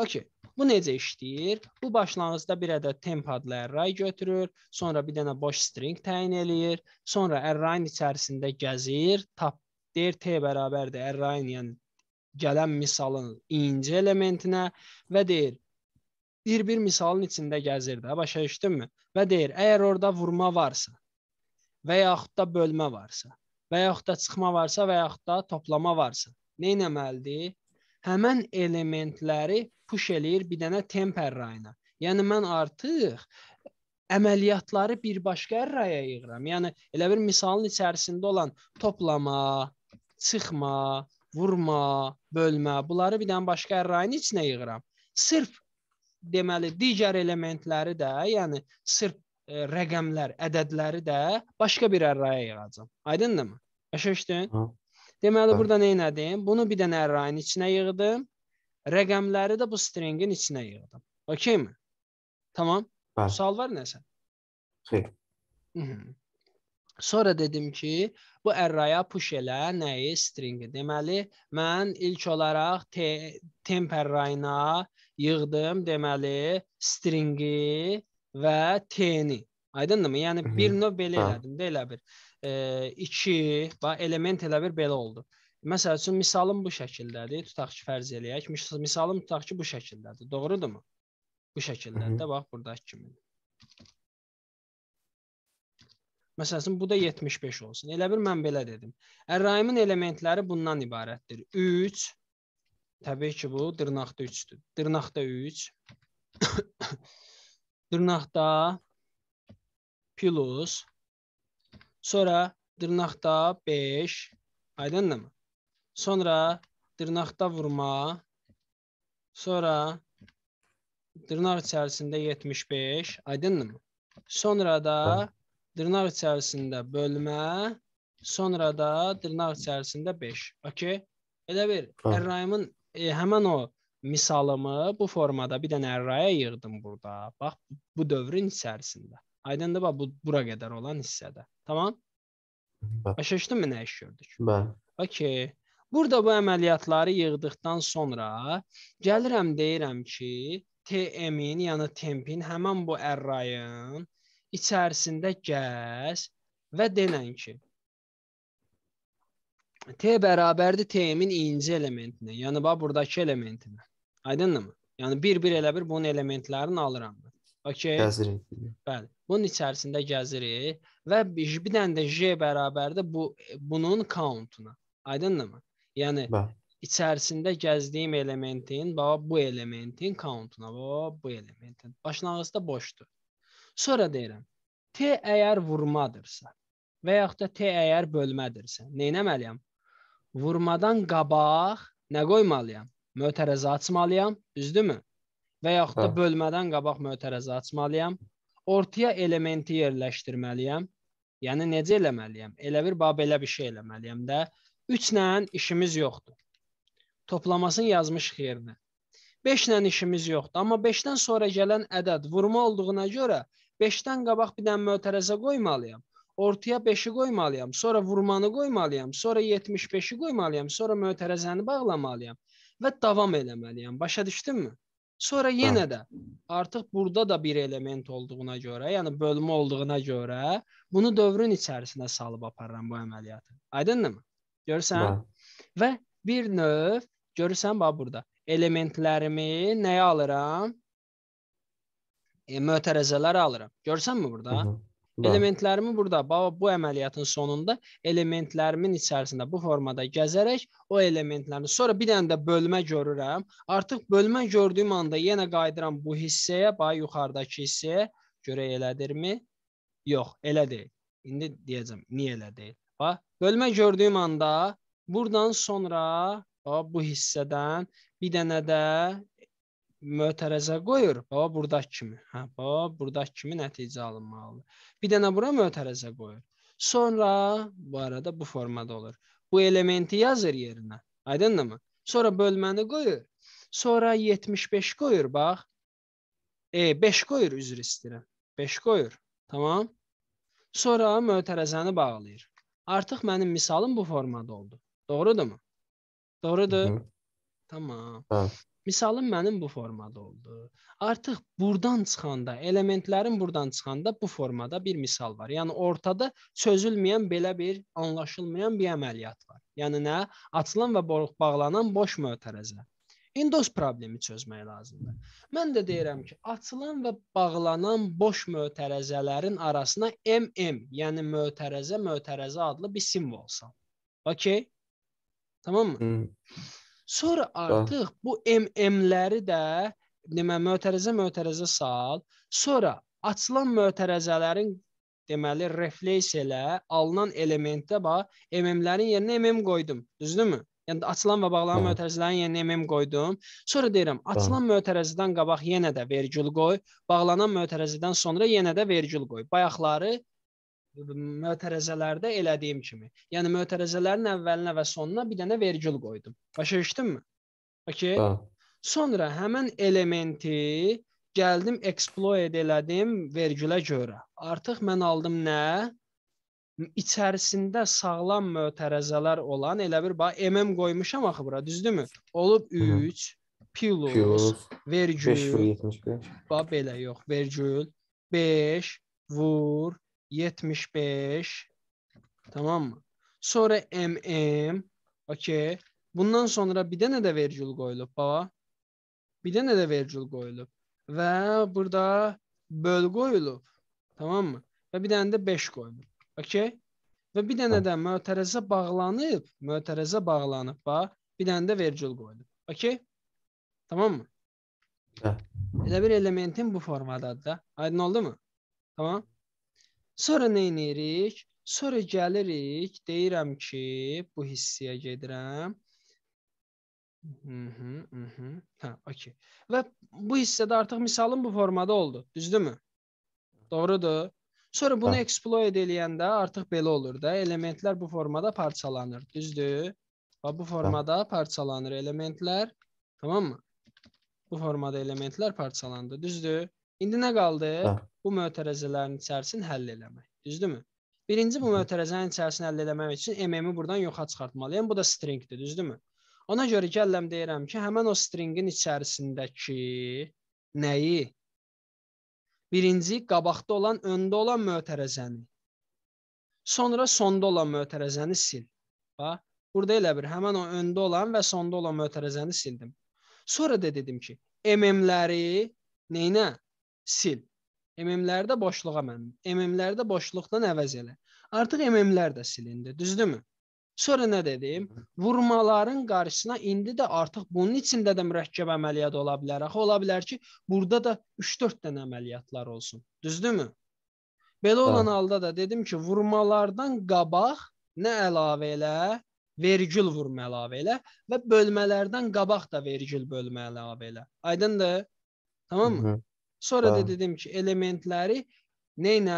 Okay. Bu necə işləyir? Bu başlanğıcda bir ədəd temp adlı ərray götürür, sonra bir dənə boş string təyin eləyir, sonra ərrayın içərisində gəzir, tap deyir t bərabərdir ərrayın yəni gələn misalın inci elementinə və deyir bir-bir misalın içində gəzir də, başa düşdünmü? Və deyir, əgər orada vurma varsa və yaxud da bölmə varsa və yaxud da çıxma varsa və yaxud da toplama varsa, nə etməlidir? Həmin elementləri push eləyir bir dənə temper rayına. Yəni mən artıq əməliyyatları birbaşqa raya yığıram. Yəni elə bir misalın içərisində olan toplama, çıxma, vurma, bölmə, bunları bir dənə başqa rayın içinə yığıram. Sırf deməli digər elementləri də, yəni sırf ə, e, rəqəmlər, ədədləri də başqa bir ərraya yığacam. Aydındırmı? Başa düşdün? Deməli burada nə etdim? Bunu bir dənə ərrayin içinə yığdım. Rəqəmləri də bu stringin içinə yığdım. Okeymi? Tamam? Bəli. Sual var nəsə? Xeyr. Sonra dedim ki, bu ərraya push elə nəyi stringi. Deməli, mən ilk olaraq te temp ərrayına yığdım deməli stringi və t-ni. Aydındırmı? Yəni bir növ belə hə. elədim də elə bir. 2 e, bax element elə bir belə oldu. Məsəl üçün misalım bu şəkildədir. Tutaq ki, fərz eləyək. Misalım tutaq ki, bu şəkildədir. Doğrudurmu? Bu şəkildədir də bax burdakı kimi. Məsələn, bu da 75 olsun. Elə bir mən belə dedim. Ərraimin elementləri bundan ibarətdir. 3 Təbii ki, bu dırnaqda 3-dür. Dırnaqda 3. dırnaqda plus sonra dırnaqda 5 aydınlımı? Sonra dırnaqda vurma sonra dırnaq içərisində 75 aydınlımı? Sonra da dırnaq içərisində bölmə, sonra da dırnaq içərisində 5. Okey? Elə bir Ərrayımın e, həmin o misalımı bu formada bir dənə rəyə yığdım burada. Bax bu dövrün içərisində. Aydındır bax bu bura qədər olan hissədə. Tamam? Başa düşdünmü nə iş gördük? Bəli. Okay. Burada bu əməliyyatları yığdıqdan sonra gəlirəm deyirəm ki, TM-in, yəni tempin həmin bu ərrayın içərisində gəz və denən ki, T bərabərdir T-min inci elementinə. Yəni bax burdakı elementinə. Aydındırmı? Yəni bir-bir elə bir bunun elementlərini alıram mən. Okay. Gəzirik. Bəli. Bunun içərisində gəzirik və bir dənə də J bərabərdir bu bunun countuna. Aydındırmı? Yəni Bə. içərisində gəzdiyim elementin, bax bu elementin countuna, bax bu elementin. Başlanğıcı da boşdur. Sonra deyirəm, T əgər vurmadırsa və yaxud da T əgər bölmədirsə, nə etməliyəm? vurmadan qabaq nə qoymalıyam? Mötərizə açmalıyam, düzdürmü? Və yaxud da hə. bölmədən qabaq mötərizə açmalıyam. Ortaya elementi yerləşdirməliyəm. Yəni necə eləməliyəm? Elə bir bab elə bir şey eləməliyəm də. 3 ilə işimiz yoxdur. Toplamasını yazmışıq yerinə. 5 ilə işimiz yoxdur, amma 5-dən sonra gələn ədəd vurma olduğuna görə 5-dən qabaq bir dənə mötərizə qoymalıyam ortaya 5-i qoymalıyam, sonra vurmanı qoymalıyam, sonra 75-i qoymalıyam, sonra mötərəzəni bağlamalıyam və davam eləməliyəm. Başa düşdünmü? Sonra yenə hə. də artıq burada da bir element olduğuna görə, yəni bölmə olduğuna görə bunu dövrün içərisinə salıb aparıram bu əməliyyatı. Aydındırmı? Görürsən? Bə. Hə. Və bir növ görürsən bax burada elementlərimi nəyə alıram? E, mötərəzələr alıram. Görsənmi burada? Hı -hı. Bax. Elementlərimi burada bu əməliyyatın sonunda elementlərimin içərisində bu formada gəzərək o elementlərini sonra bir dənə də bölmə görürəm. Artıq bölmə gördüyüm anda yenə qayıdıram bu hissəyə, bax yuxarıdakı hissəyə görək elədirmi? Yox, elə deyil. İndi deyəcəm, niyə elə deyil? Bax, bölmə gördüyüm anda buradan sonra bax bu hissədən bir dənə də mötərəzə qoyur. Baba burdakı kimi. Hə, baba burdakı kimi nəticə alınmalıdır. Bir dənə bura mötərəzə qoyur. Sonra bu arada bu formada olur. Bu elementi yazır yerinə. Aydınmı? Sonra bölməni qoyur. Sonra 75 qoyur bax. E 5 qoyur üzr istəyirəm. 5 qoyur. Tamam? Sonra mötərəzəni bağlayır. Artıq mənim misalım bu formada oldu. Doğrudurmu? Doğrudur. Hı -hı. Tamam. Hə. Misalım mənim bu formada oldu. Artıq burdan çıxanda, elementlərin burdan çıxanda bu formada bir misal var. Yəni ortada sözülməyən belə bir anlaşılmayan bir əməliyyat var. Yəni nə? Açılan və bağlanan boş mötərizə. İndos problemi çözmək lazımdır. Mən də deyirəm ki, açılan və bağlanan boş mötərizələrin arasına MM, yəni mötərizə, mötərizə adlı bir simvol sal. Okay? Tamam mı? Hmm. Sonra artıq Aha. bu MM-ləri də demə mötərizə mötərizə sal. Sonra açılan mötərizələrin deməli refleks elə alınan elementdə bax MM-lərin yerinə MM qoydum. Düzdürmü? Yəni açılan və bağlanan mötərizələrin yerinə MM qoydum. Sonra deyirəm, açılan mötərizədən qabaq yenə də vergül qoy, bağlanan mötərizədən sonra yenə də vergül qoy. Bayaqları mötərəzələrdə elədiyim kimi. Yəni mötərəzələrin əvvəlinə və sonuna bir dənə vergül qoydum. Başa düşdünmü? Okay. Hə. Sonra həmin elementi gəldim exploit elədim vergülə görə. Artıq mən aldım nə? İçərisində sağlam mötərəzələr olan elə bir bax MM qoymuşam axı bura, düzdürmü? Olub 3 plus, plus vergül 5,75. Bax belə yox, vergül 5 vur 75 tamam mı? Sonra mm okey. Bundan sonra bir dənə də vergül qoyulub baba. Bir dənə də vergül qoyulub və burada böl qoyulub. Tamam mı? Və bir dənə də 5 qoyulub. Okey? Və bir dənə də mötərəzə bağlanıb, mötərəzə bağlanıb bax, bir dənə də vergül qoydum. Okay? Tamam mı? Hə. Elə bir elementin bu formadadır da. Aydın oldu mu? Tamam? Sonra nə edirik? Sonra gəlirik, deyirəm ki, bu hissəyə gedirəm. Mhm, mhm. Hə, okey. Və bu hissədə artıq misalın bu formada oldu, düzdürmü? Doğrudur? Sonra bunu hə. exploit eləyəndə artıq belə olur da, elementlər bu formada parçalanır, düzdür? Və bu formada hə. parçalanır elementlər, tamammı? Bu formada elementlər parçalandı, düzdür? İndi nə qaldı? Hə. Bu mötərizələrin içərisini həll etmək. Düzdürmü? Birinci bu mötərizənin içərisini həll etmək üçün MM-i buradan yoxa çıxartmalıyam. Yəni bu da stringdir, düzdürmü? Ona görə gəlləm deyirəm ki, həmin o stringin içərisindəki nəyi? Birinci qabaqda olan, öndə olan mötərizəni. Sonra sonda olan mötərizəni sil. Bax, burada elə bir həmin o öndə olan və sonda olan mötərizəni sildim. Sonra da dedim ki, MM-ləri nəyinə? sil. MM-ləri də boşluğa mən. MM-ləri də boşluqdan əvəz elə. Artıq MM-lər də silindi, düzdürmü? Sonra nə dedim? Vurmaların qarşısına indi də artıq bunun içində də mürəkkəb əməliyyat ola bilər. Axı ola bilər ki, burada da 3-4 dənə əməliyyatlar olsun. Düzdürmü? Belə olan ha. halda da dedim ki, vurmalardan qabaq nə əlavə elə? Vergül vurma əlavə elə və bölmələrdən qabaq da vergül bölmə əlavə elə. Aydındır? Tamam mı? Hı -hı. Sonra hə. da dedim ki, elementləri neynə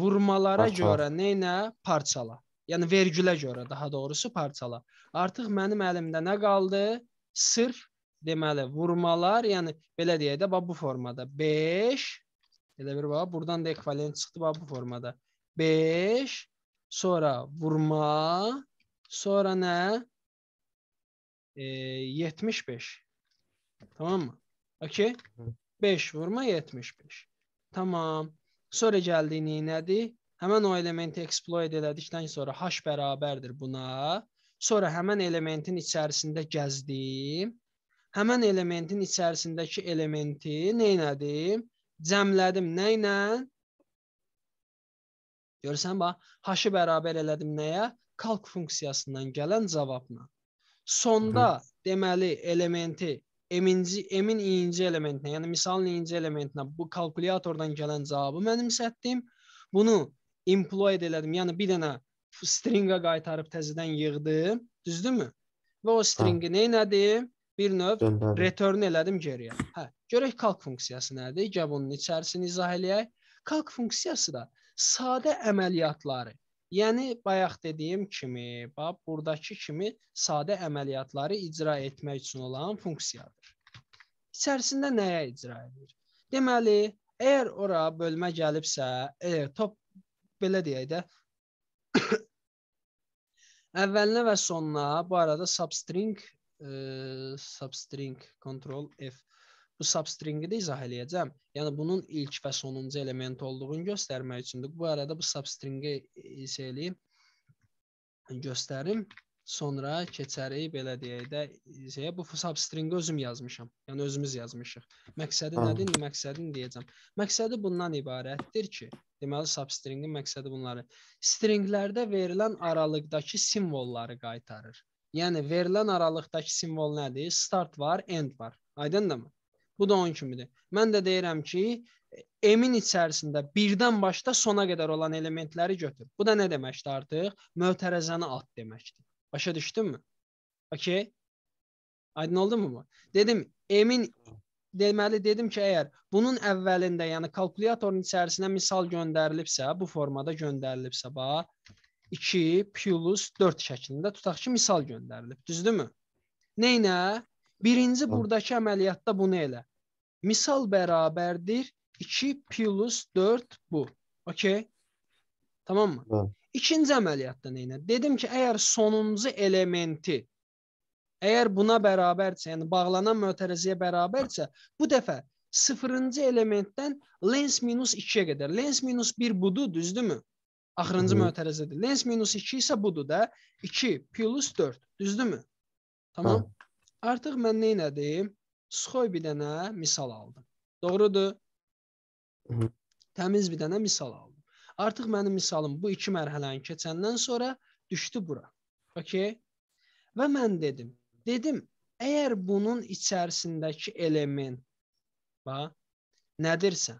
vurmalara Parça. görə, neynə parçala. Yəni vergülə görə daha doğrusu parçala. Artıq mənim əlimdə nə qaldı? Sırf deməli vurmalar, yəni belə deyək də bax bu formada 5 elə bir bax burdan da ekvivalent çıxdı bax bu formada. 5 sonra vurma, sonra nə? E, 75. Tamam mı? Okay. 5 vurma 75. Tamam. Sonra gəldiyini nədir? Həmən o elementi exploit elədikdən sonra h bərabərdir buna. Sonra həmən elementin içərisində gəzdim. Həmən elementin içərisindəki elementi nə elədim? Cəmlədim nə ilə? Görürsən bax, h-ı bərabər elədim nəyə? Kalk funksiyasından gələn cavabla. Sonda Hı. deməli elementi eminci, emin ikinci elementinə, yəni misalın ikinci elementinə bu kalkulyatordan gələn cavabı mənimsətdim. Bunu employed elədim. Yəni bir dənə stringa qaytarıb təzədən yığdım, düzdürmü? Və o hə. stringi nə etdi? Bir növ Döndədim. return elədim geriyə. Hə, görək calc funksiyası nədir? Gəl bunun içərisini izah eləyək. Calc funksiyası da sadə əməliyyatları Yəni bayaq dediyim kimi, bax burdakı kimi sadə əməliyyatları icra etmək üçün olan funksiyadır. İçərisində nəyə icra edir? Deməli, əgər ora bölmə gəlibsə, e, top belə deyək də əvvəlinə və sonuna bu arada substring e, substring control F Bu substringi də izah eləyəcəm. Yəni bunun ilk və sonuncu elementi olduğunu göstərmək üçündür. Bu arada bu substringi izah e, eləyim. Göstərim. Sonra keçərik belə deyək də izəyə bu substringi özüm yazmışam. Yəni özümüz yazmışıq. Məqsədi Aha. nədir? Məqsədini deyəcəm. Məqsədi bundan ibarətdir ki, deməli substringin məqsədi bunları stringlərdə verilən aralıqdakı simvolları qaytarır. Yəni verilən aralıqdakı simvol nədir? Start var, end var. Aydındırmı? Bu da onun kimidir. Mən də deyirəm ki, M-in içərisində birdən başda sona qədər olan elementləri götür. Bu da nə deməkdir artıq? Mötərəzəni at deməkdir. Başa düşdünmü? Okay? Aydın oldu mu bu? Dedim M-in deməli dedim ki, əgər bunun əvvəlində, yəni kalkulyatorun içərisinə misal göndərilibsə, bu formada göndərilibsə, bax 2 plus 4 şəklində tutaq ki, misal göndərilib, düzdürmü? Nə ilə? Birinci buradakı əməliyyatda bunu elə. Misal bərabərdir 2 plus 4 bu. Okey? Tamam mı? Hı. İkinci əməliyyatda nə edir? Dedim ki, əgər sonuncu elementi əgər buna bərabərsə, yəni bağlanan mötərizəyə bərabərsə, bu dəfə 0-cı elementdən lens minus 2-yə qədər. Lens minus 1 budur, düzdürmü? Axırıncı mötərizədir. Lens minus 2 isə budur da. 2 plus 4, düzdürmü? Tamam. Hı. Artıq mən nə edim? Sıxoy bir dənə misal aldım. Doğrudur? Hı -hı. Təmiz bir dənə misal aldım. Artıq mənim misalım bu iki mərhələni keçəndən sonra düşdü bura. Okay? Və mən dedim, dedim, əgər bunun içərisindəki element bax nədirsə,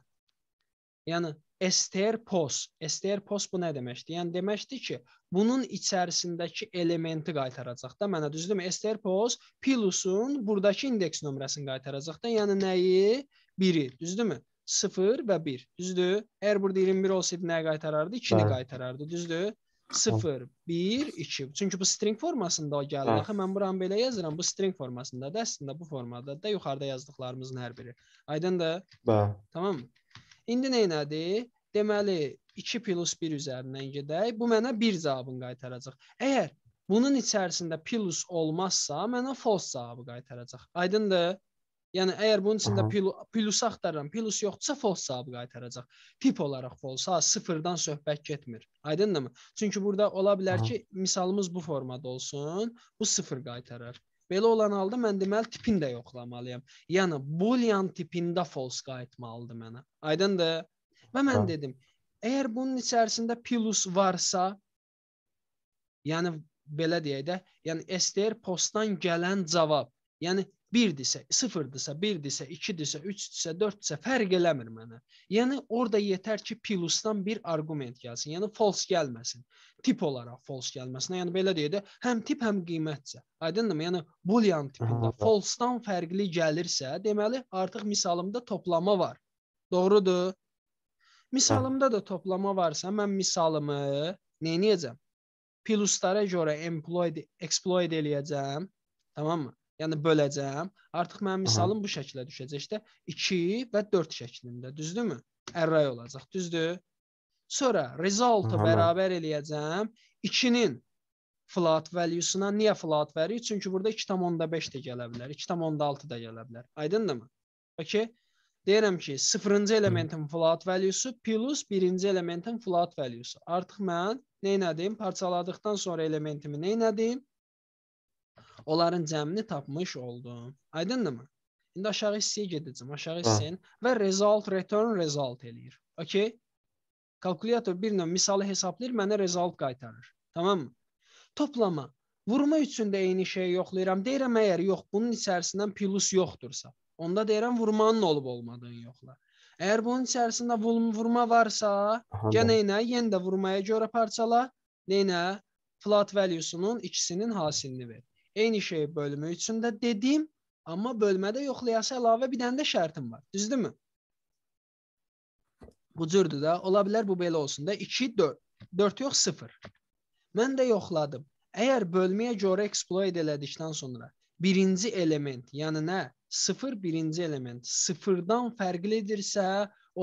yəni esterpos. Esterpos bu nə deməkdir? Yəni deməkdir ki, bunun içərisindəki elementi qaytaracaq da mənə, düzdürmü? Esterpos pilusun burdakı indeks nömrəsini qaytaracaq da, yəni nəyi? 1-i, düzdürmü? 0 və 1, düzdür? Əgər burada 21 olsaydı nəyə qaytarardı? 2-ni qaytarardı, düzdür? 0, 1, 2. Çünki bu string formasında o gəlir. Axı mən buranı belə yazıram. Bu string formasında da, əslində bu formada da yuxarıda yazdıqlarımızın hər biri. Aydındır? Bəli. Tamam mı? İndi nə elədi? Deməli 2 plus 1 üzərindən gedək. Bu mənə 1 cavabını qaytaracaq. Əgər bunun içərisində plus olmazsa, mənə false cavabı qaytaracaq. Aydındır? Yəni əgər bunun içində plus axtarıram, plus yoxdursa false cavabı qaytaracaq. Tip olaraq false, ha, sıfırdan söhbət getmir. Aydındırmı? Çünki burada ola bilər ki, misalımız bu formada olsun, bu sıfır qaytarar. Belə olan halda mən deməli tipini də yoxlamalıyam. Yəni boolean tipində false qayıtmalıdır mənə. Aydındır? Və mən ha. Hə. dedim, əgər bunun içərisində plus varsa, yəni belə deyək də, yəni STR postdan gələn cavab, yəni 1-dirsə, 0-dirsə, 1-dirsə, 2-dirsə, 3-dirsə, 4-dirsə fərq eləmir mənə. Yəni orada yetər ki, plusdan bir arqument gəlsin. Yəni false gəlməsin. Tip olaraq false gəlməsin. Yəni belə deyə də həm tip, həm qiymətsə. Aydındırmı? Yəni boolean tipində false-dan fərqli gəlirsə, deməli artıq misalımda toplama var. Doğrudur? Misalımda da toplama varsa, mən misalımı nə edəcəm? Pluslara görə employed, exploit eləyəcəm. Tamam mı? yəni böləcəm. Artıq mənim misalım Aha. bu şəklə düşəcək də 2 və 4 şəklində, düzdürmü? Ərray olacaq, düzdür? Sonra resultu Aha. bərabər eləyəcəm 2-nin flat value-suna. Niyə flat value? Çünki burada 2.5 də gələ bilər, 2.6 da gələ bilər. Aydındırmı? Okay? Deyirəm ki, 0-cı elementin float value-su plus 1-ci elementin float value-su. Artıq mən nə edim? Parçaladıqdan sonra elementimi nə edim? Onların cəmini tapmış oldum. Aydındırmı? İndi aşağı hissəyə gedəcəm. Aşağı hə. hissənin və result return result eləyir. Okay? Kalkulyator birlə misalı hesablayır, mənə result qaytarır. Tamammı? Toplama. Vurma üçün də eyni şeyi yoxlayıram. Deyirəm əgər yox, bunun içərisindən plus yoxdursa, onda deyirəm vurmanın olub olmadığını yoxla. Əgər bunun içərisində vurma varsa, yenə nə, yenə də vurmaya görə parçala, nə, flat valuesunun ikisinin hasilini ver. Eyni şey bölümü üçün də dedim, amma bölmədə yoxlayası əlavə bir dənə də şərtim var. Düzdürmü? Bu cürdür də. Ola bilər bu belə olsun da. 2 4. 4 yox 0. Mən də yoxladım. Əgər bölməyə görə exploit elədikdən sonra birinci element, yəni nə? 0 birinci element sıfırdan fərqlidirsə,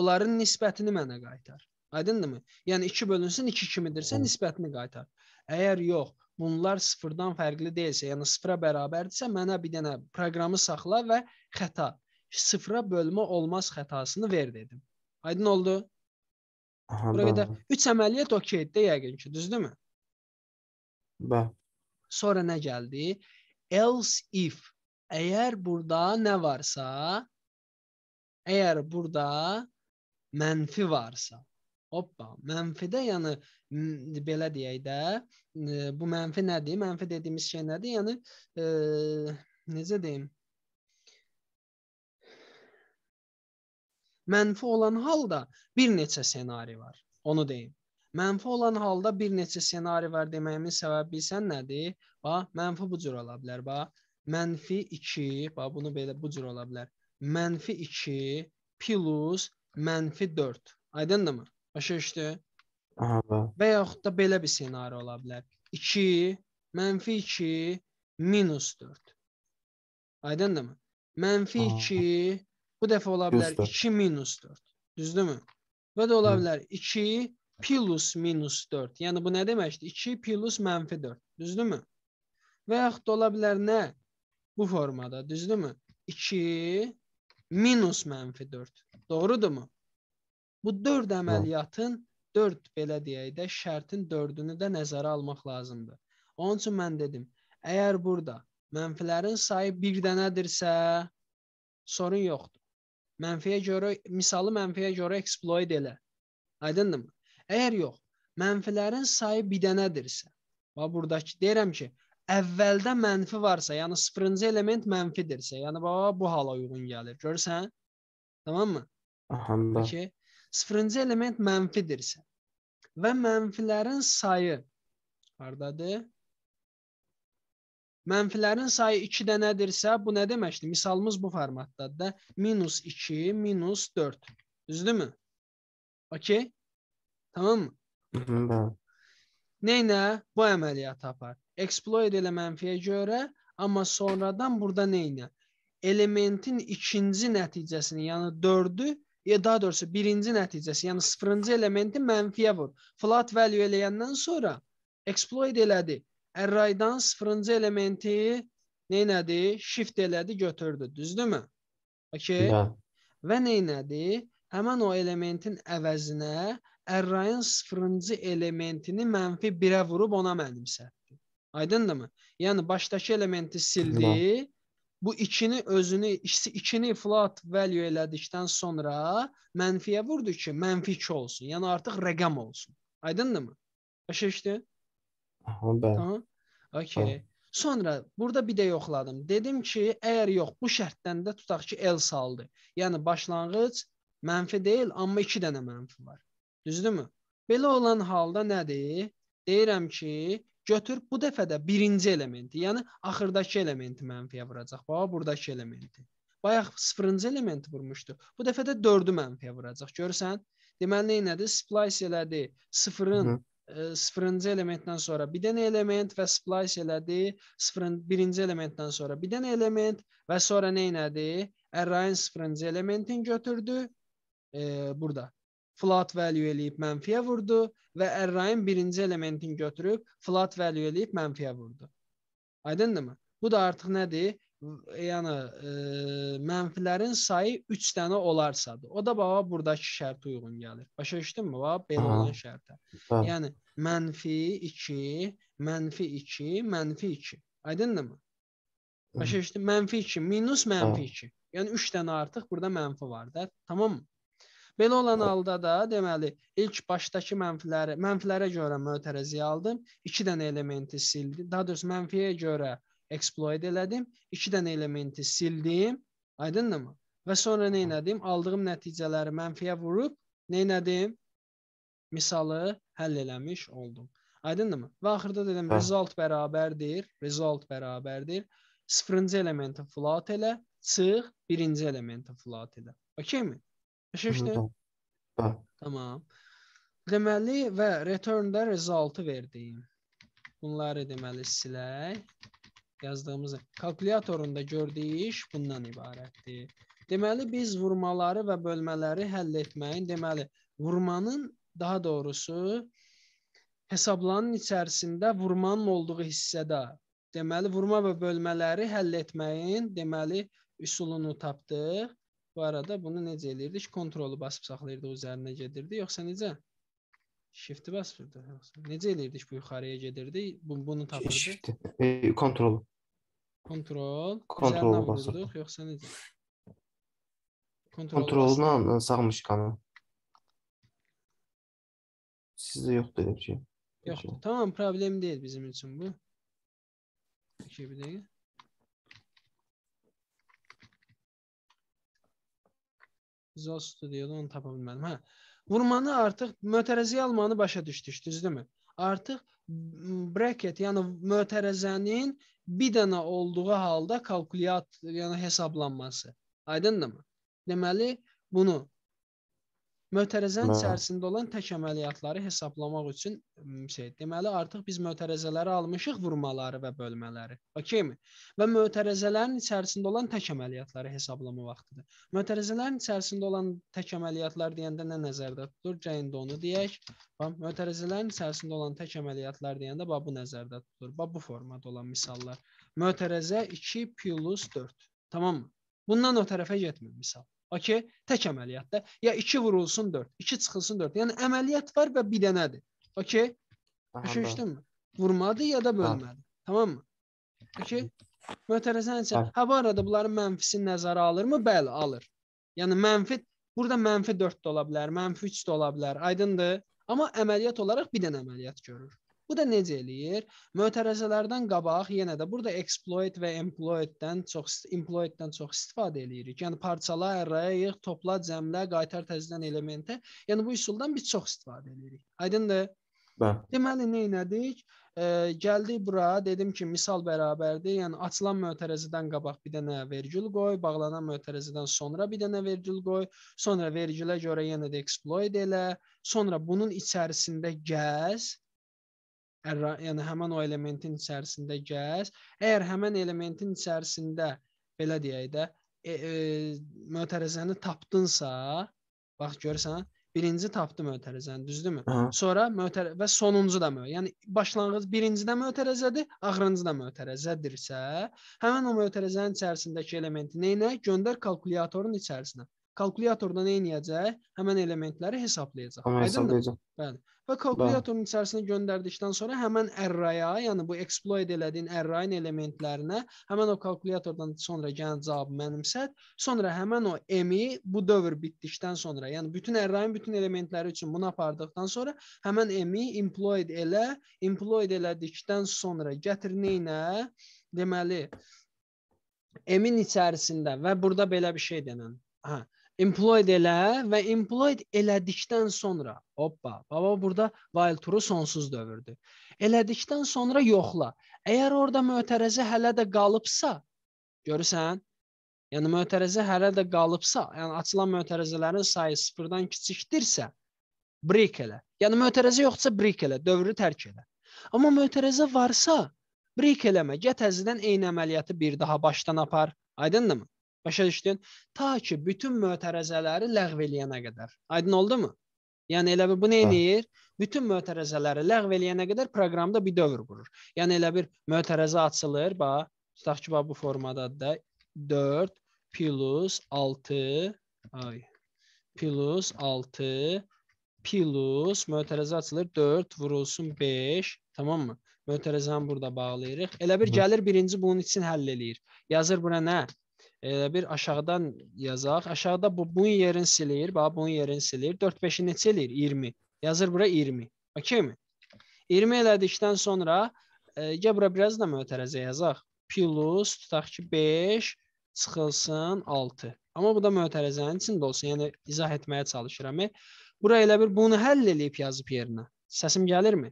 onların nisbətini mənə qaytar. Aydındırmı? Yəni 2 bölünsün 2 kimidirsə nisbətini qaytar. Əgər yox, bunlar sıfırdan fərqli deyilsə, yəni sıfıra bərabərdirsə, mənə bir dənə proqramı saxla və xəta sıfıra bölmə olmaz xətasını ver dedim. Aydın oldu? Aha, Bura qədər 3 əməliyyat okeydir yəqin ki, düzdürmü? Bə. Sonra nə gəldi? Else if. Əgər burada nə varsa, əgər burada mənfi varsa. Hoppa, mənfidə yəni belə deyək də, e, bu mənfi nədir? Mənfi dediyimiz şey nədir? Yəni e, necə deyim? Mənfi olan halda bir neçə ssenari var. Onu deyim. Mənfi olan halda bir neçə ssenari var deməyimin səbəbi bilsən nədir? Bax, mənfi bu cür ola bilər. Bax, mənfi 2, bax bunu belə bu cür ola bilər. Mənfi 2 plus mənfi 4. Aydındırmı? Başa düşdü? Aha. Və yaxud da belə bir senari ola bilər. 2 mənfi 2 minus 4. Aydındırmı? Mənfi Aha. 2 bu dəfə ola bilər 2 minus 4. Düzdürmü? Və də ola bilər 2 plus minus 4. Yəni bu nə deməkdir? 2 plus mənfi 4. Düzdürmü? Və yaxud da ola bilər nə? Bu formada, düzdürmü? 2 minus mənfi 4. Doğrudurmu? Bu 4 əməliyyatın 4 belə deyək də şərtin 4-ünü də nəzərə almaq lazımdır. Onun üçün mən dedim, əgər burada mənfilərin sayı 1 dənədirsə, sorun yoxdur. Mənfiyə görə misalı mənfiyə görə exploit elə. Aydındırmı? Əgər yox, mənfilərin sayı 1 dənədirsə, bax burdakı deyirəm ki, əvvəldə mənfi varsa, yəni 0-cı element mənfidirsə, yəni bax bu hala uyğun gəlir. Görürsən? Tamamdır? Aha. Ki 0-cı element mənfidirsə, və mənfilərin sayı hardadır? Mənfilərin sayı 2 dənədirsə, bu nə deməkdir? Misalımız bu formatdadır da. Minus 2, minus 4. Düzdürmü? Okey? Tamam mı? Neynə? Bu əməliyyatı apar. Exploit elə mənfiyə görə, amma sonradan burada neynə? Elementin ikinci nəticəsini, yəni 4-ü ya daha doğrusu birinci nəticəsi, yəni sıfırıncı elementi mənfiyə vur. Flat value eləyəndən sonra exploit elədi. Arraydan sıfırıncı elementi nə elədi? Shift elədi, götürdü, düzdürmü? Okay. Yeah. Və nə elədi? Həmin o elementin əvəzinə arrayın sıfırıncı elementini mənfi 1-ə vurub ona mənimsətdi. Aydındırmı? Yəni başdakı elementi sildi. Yeah bu ikini özünü, ikisi ikini flat value elədikdən sonra mənfiyə vurdu ki, mənfi 2 olsun. Yəni artıq rəqəm olsun. Aydındırmı? Başa düşdün? Aha, bəli. Tamam. Okay. Sonra burada bir də yoxladım. Dedim ki, əgər yox, bu şərtdən də tutaq ki, L saldı. Yəni başlanğıc mənfi deyil, amma 2 dənə mənfi var. Düzdürmü? Belə olan halda nədir? Deyirəm ki, götür bu dəfə də birinci elementi, yəni axırdakı elementi mənfiyə vuracaq. Bax, burdakı elementi. Bayaq 0-cı elementi vurmuşdu. Bu dəfə də 4-ü mənfiyə vuracaq. Görürsən? Deməli nə idi? Splice elədi. 0-ın 0-cı e, elementdən sonra bir dənə element və splice elədi. 0-ın 1-ci elementdən sonra bir dənə element və sonra nə elədi? Arrayn 0-cı elementin götürdü. E, burada flat value eləyib mənfiyə vurdu və ər-rayın birinci elementini götürüb flat value eləyib mənfiyə vurdu. Aydındırmı? Bu da artıq nədir? Yəni e, mənfilərin sayı 3 dənə olarsadır. O da bax burdakı şərtə uyğun gəlir. Başa düşdünmü? Bax belə olan şərtə. Hı. Hə. Yəni mənfi 2, mənfi 2, mənfi 2. Aydındırmı? Başa düşdün? Mənfi 2 minus hə. mənfi 2. Yəni 3 dənə artıq burada mənfi var da. Tamam mı? Belə olan halda da deməli ilk başdakı mənfiləri, mənfilərə görə mötərizə aldım, 2 dənə elementi sildim. Daha doğrusu mənfiyə görə exploit elədim, 2 dənə elementi sildim. Aydındırmı? Və sonra nə etdim? Aldığım nəticələri mənfiyə vurub nə etdim? Misalı həll eləmiş oldum. Aydındırmı? Və axırda dedim hə. result bərabərdir, result bərabərdir. 0-cı elementi float elə, çıx 1-ci elementi float elə. Okeymi? Başa Hə. Tamam. Deməli və return-da resultu verdiyim. Bunları deməli silək. Yazdığımız kalkulyatorunda gördüyü iş bundan ibarətdir. Deməli biz vurmaları və bölmələri həll etməyin, deməli vurmanın daha doğrusu hesablanın içərisində vurmanın olduğu hissədə deməli vurma və bölmələri həll etməyin, deməli üsulunu tapdıq. Bu arada bunu necə eləyirdik? Kontrolu basıb saxlayırdıq, üzərinə gedirdi, yoxsa necə? Shift-i basırdı. Necə eləyirdik bu yuxarıya gedirdi? Bu, bunu tapırdı. Shift, e, kontrol. Kontrol. Kontrolu basırdı. Yoxsa necə? Kontrol Kontroluna sağmışqanı. Sizdə yoxdur elə şey. Yoxdur. Tamam, problem deyil bizim üçün bu. Bir şey bir dəqiqə. Visual Studio-da onu tapa bilmədim. Hə. Vurmanı artıq mötərizəyə almanı başa düşdünüz, düzdürmü? Artıq bracket, yəni mötərizənin bir dənə olduğu halda kalkulyat, yəni hesablanması. Aydındırmı? Deməli, bunu Mötərizənin hə. içərisində olan tək əməliyyatları hesablamaq üçün şey, deməli artıq biz mötərizələri almışıq, vurmaları və bölmələri. Okeymi? Və mötərizələrin içərisində olan tək əməliyyatları hesablama vaxtıdır. Mötərizələrin içərisində olan tək əməliyyatlar deyəndə nə nəzərdə tutulur? Gəlin də onu deyək. Bax, mötərizələrin içərisində olan tək əməliyyatlar deyəndə bax bu nəzərdə tutulur. Bax bu formada olan misallar. Mötərizə 2 4. Tamam mı? Bundan o tərəfə getmir misal. Okey? Tək əməliyyatda. Ya 2 vurulsun 4, 2 çıxılsın 4. Yəni əməliyyat var və bir dənədir. Okey? Düşündünmü? Vurmadı ya da bölmədi. Tamam mı? Okey? Möhtərəsən isə hə bu arada bunların mənfisini nəzərə alırmı? Bəli, alır. Yəni mənfi burada mənfi 4 də ola bilər, mənfi 3 də ola bilər. Aydındır? Amma əməliyyat olaraq bir dənə əməliyyat görür. Bu da necə eləyir? Mötərizələrdən qabaq yenə də burada exploit və employed-dən çox employed-dən çox istifadə eləyirik. Yəni parçala, ayır, topla, cəmlə, qaytar təzədən elementə. Yəni bu üsuldan biz çox istifadə eləyirik. Aydındır? Bəli. Deməli nə etdik? E, gəldik bura, dedim ki, misal bərabərdir. Yəni açılan mötərizədən qabaq bir dənə vergül qoy, bağlanan mötərizədən sonra bir dənə vergül qoy, sonra vergülə görə yenə də exploit elə, sonra bunun içərisində gəz yəni həmin o elementin içərisində gəz. Əgər həmin elementin içərisində belə deyək də, e, e, mötərizəni tapdınsa, bax görsən, birinci tapdı mötərizəni, düzdürmü? Sonra mötər və sonuncu da mö. Yəni başlanğıc birinci də mötərizədir, axırıncı da mötərizədirsə, həmin o mötərizənin içərisindəki elementi nəyinə göndər kalkulyatorun içərisinə. Kalkulyatorda nə edəcək? Həmin elementləri hesablayacaq. Aydındır? Bəli. Və kalkulyatorun içərisinə göndərdikdən sonra həmin ərraya, yəni bu exploit elədiyin ərrayın elementlərinə həmin o kalkulyatordan sonra gələn cavabı mənimsət, sonra həmin o m-i bu dövr bitdikdən sonra, yəni bütün ərrayın bütün elementləri üçün bunu apardıqdan sonra həmin m-i employed elə, employed elədikdən sonra gətir nəyinə? Deməli m-in içərisində və burada belə bir şey denən. Hə employed elə və employed elədikdən sonra hoppa, baba burada while true sonsuz dövrdür. Elədikdən sonra yoxla. Əgər orada mötərizə hələ də qalıbsa, görürsən? Yəni mötərizə hələ də qalıbsa, yəni açılan mötərizələrin sayı 0-dan kiçikdirsə, break elə. Yəni mötərizə yoxdursa break elə, dövrü tərk elə. Amma mötərizə varsa, break eləmə. Get əzədən eyni əməliyyatı bir daha başdan apar. Aydındırmı? Başa düşdün? Ta ki bütün mötərizələri ləğv eləyənə qədər. Aydın oldumu? Yəni elə bir bu nə hə. edir? Bütün mötərizələri ləğv eləyənə qədər proqramda bir dövr qurur. Yəni elə bir mötərizə açılır, bax, tutaq ki, bax bu formadadır da 4 plus 6 ay plus 6 plus mötərizə açılır 4 vurulsun 5, tamammı? Mötərizəni burada bağlayırıq. Elə bir gəlir birinci bunun üçün həll eləyir. Yazır bura nə? Elə bir aşağıdan yazaq. Aşağıda bu bunun yerin silir, bax bunun yerin silir. 4-5-i neçə eləyir? 20. Yazır bura 20. Okeymi? 20 elədikdən sonra e, gəl bura biraz da mötərizə yazaq. Plus tutaq ki 5 çıxılsın 6. Amma bu da mötərizənin içində olsun. Yəni izah etməyə çalışıram. E, bura elə bir bunu həll eləyib yazıb yerinə. Səsim gəlirmi?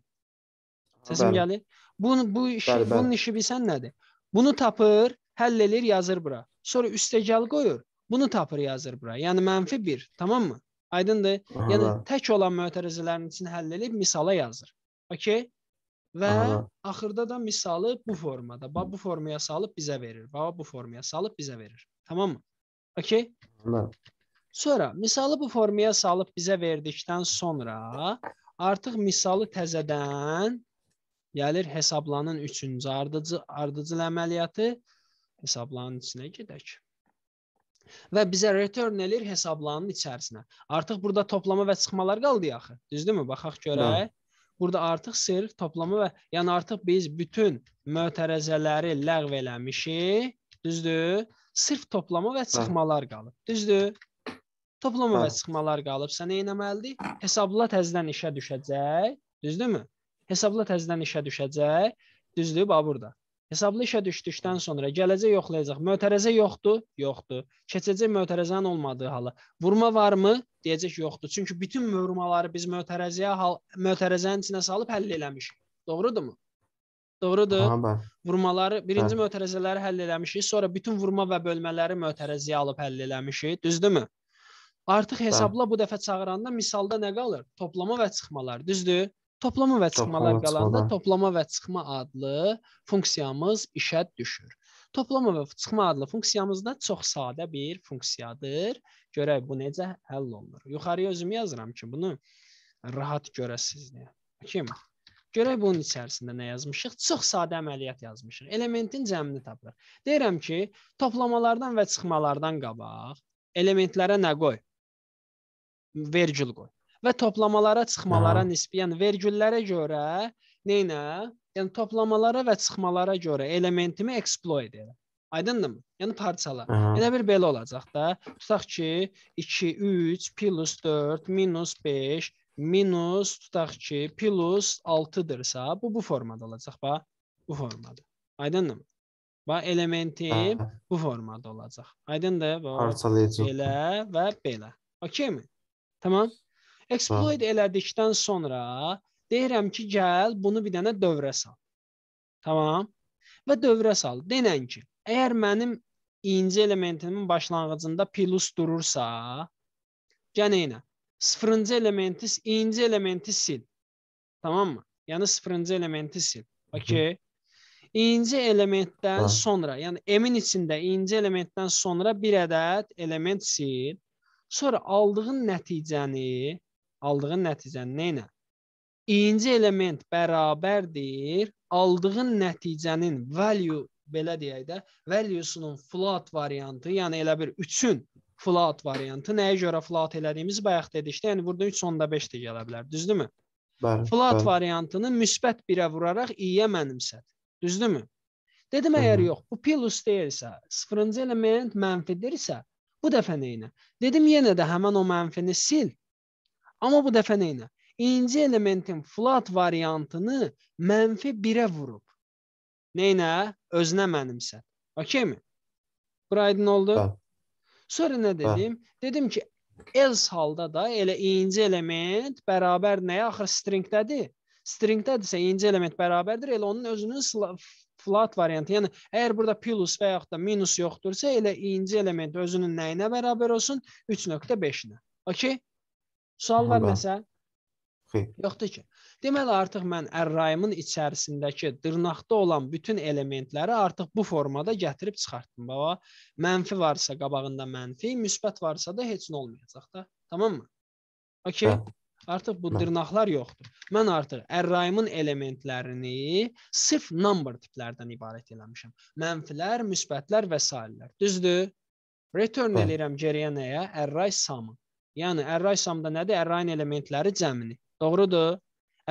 Səsim bəli. gəlir. Bunu bu işi, bəli, bəli. bunun işi bilsən nədir? Bunu tapır, həll eləyir, yazır bura. Sonra üstəgəl qoyur. Bunu tapır yazır bura. Yəni mənfi 1, tamammı? Aydındır? Aha. Yəni tək olan mötərizələrin içini həll edib misala yazır. Okay? Və Aha. axırda da misalı bu formada, bax bu formaya salıb bizə verir. Bax bu formaya salıb bizə verir. Tamammı? Okay? Aha. Sonra misalı bu formaya salıb bizə verdikdən sonra artıq misalı təzədən gəlir hesablanan 3-cü ardıcıl ardıcıl əməliyyatı hesablarının içinə gedək. Və bizə return eləyir hesablarının içərisinə. Artıq burada toplama və çıxmalar qaldı axı. Düzdürmü? Baxaq görək. Hı. Hə. Burada artıq sırf toplama və yəni artıq biz bütün mötərəzələri ləğv eləmişik. Düzdür? Sırf toplama və hə. çıxmalar qalıb. Düzdür? Toplama Hı. və hə. çıxmalar qalıbsa nə etməlidir? Hesabla təzədən işə düşəcək. Düzdürmü? Hesabla təzədən işə düşəcək. Düzdür? Bax burada. Hesablı işə düşdükdən sonra gələcək yoxlayacaq. Mötərəzə yoxdur? Yoxdur. Keçəcək mötərəzənin olmadığı hala. Vurma varmı? Deyəcək yoxdur. Çünki bütün vurmaları biz mötərəzəyə hal mötərəzənin içinə salıb həll eləmişik. Doğrudurmu? Doğrudur. Aha, Vurmaları, birinci hə. mötərəzələri həll eləmişik, sonra bütün vurma və bölmələri mötərəzəyə alıb həll eləmişik, düzdürmü? Artıq hesabla hə. bu dəfə çağıranda misalda nə qalır? Toplama və çıxmalar, düzdür? Toplama və çıxmalar toplama, qalanda çıxmalar. toplama və çıxma adlı funksiyamız işə düşür. Toplama və çıxma adlı funksiyamız da çox sadə bir funksiyadır. Görək bu necə həll olunur. Yuxarıya özüm yazıram ki, bunu rahat görəsiz deyə. Kim? Görək bunun içərisində nə yazmışıq? Çox sadə əməliyyat yazmışıq. Elementin cəmini tapırıq. Deyirəm ki, toplamalardan və çıxmalardan qabaq elementlərə nə qoy? Vergül qoy və toplamalara çıxmalara Aha. nisbən vergüllərə görə neynə? Yəni toplamalara və çıxmalara görə elementimi exploit edirəm. Aydındırmı? Yəni parçala. Elə bir belə olacaq da. Tutaq ki 2 3 plus 4 minus 5 minus tutaq ki plus 6-dırsa bu bu formada olacaq bax. Bu formada. Aydındırmı? Bax elementi Aha. bu formada olacaq. Aydındır? Bax. Parçalayıcı. Belə və belə. Okeymi? Tamam? Exploit Aha. elədikdən sonra deyirəm ki, gəl bunu bir dənə dövrə sal. Tamam? Və dövrə sal. Denən ki, əgər mənim inci elementimin başlanğıcında plus durursa, yəni nə? 0-cı elementi, inci elementi sil. Tamammı? Yəni 0-cı elementi sil. Okay? İnci elementdən Aha. sonra, yəni M-in içində inci elementdən sonra bir ədəd element sil. Sonra aldığın nəticəni aldığın nəticən neynə? İkinci element bərabərdir aldığın nəticənin value belə deyək də, value-sunun float variantı, yəni elə bir 3-ün float variantı nəyə görə float elədiyimiz bayaq dedik də, yəni burada 3.5 də gələ bilər, düzdürmü? Bəli. Float bəli. variantını müsbət 1-ə vuraraq i-yə mənimsəd. Düzdürmü? Dedim əgər yox, bu plus deyilsə, 0-cı element mənfidirsə, bu dəfə nə ilə? Dedim yenə də həmin o mənfini sil Amma bu dəfə nə ilə? İnci elementin flat variantını mənfi 1-ə vurub. Nə ilə? Özünə mənimsən. Okeymi? Bura aydın oldu? Hə. Sonra nə dedim? Hə. Dedim ki, else halda da elə inci element bərabər nəyə axır stringdədir? Stringdədirsə inci element bərabərdir elə onun özünün flat variantı. Yəni əgər burada plus və yaxud da minus yoxdursa, elə inci element özünün nəyinə bərabər olsun? 3.5-inə. Okay? Sual var məsələn? Xeyr. Yoxdur ki. Deməli artıq mən ərrayımın içərisindəki dırnaqda olan bütün elementləri artıq bu formada gətirib çıxartdım baba. Mənfi varsa qabağında mənfi, müsbət varsa da heç nə olmayacaq da. Tamam mı? Okay. Hə. Artıq bu dırnaqlar yoxdur. Mən artıq ərrayımın elementlərini sırf number tiplərdən ibarət eləmişəm. Mənfilər, müsbətlər və sairələr. Düzdür? Return hə. eləyirəm geriyə nəyə? Ərray sum-ı. Yəni Ərraysamda nədir? Ərrayin elementləri cəmini. Doğrudur?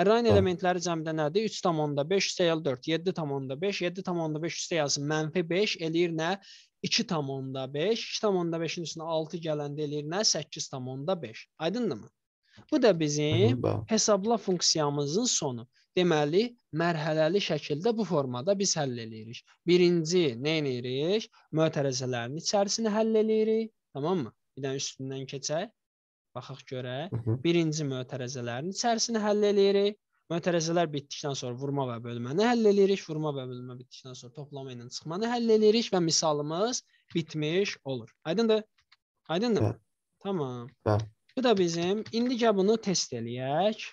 Ərrayin Hı. elementləri cəmdə nədir? 3.5 üstəyəl 4, 7.5, 7.5 üstəyəlsi mənfi 5 eləyir nə? 2.5, 2.5-in üstünə 6 gələndə eləyir nə? 8.5. Aydındırmı? Bu da bizim hesabla funksiyamızın sonu. Deməli, mərhələli şəkildə bu formada biz həll eləyirik. Birinci nə edirik? Mötərizələrin içərisini həll eləyirik. Tamammı? Bir dənə üstündən keçək baxaq görək. Birinci mötərizələrin içərisini həll eləyirik. Mötərizələr bitdikdən sonra vurma və bölməni həll eləyirik. Vurma və bölmə bitdikdən sonra toplama ilə çıxmanı həll eləyirik və misalımız bitmiş olur. Aydındır? Aydındır? Hə. Tamam. Hə. Bu da bizim indicə bunu test eləyək.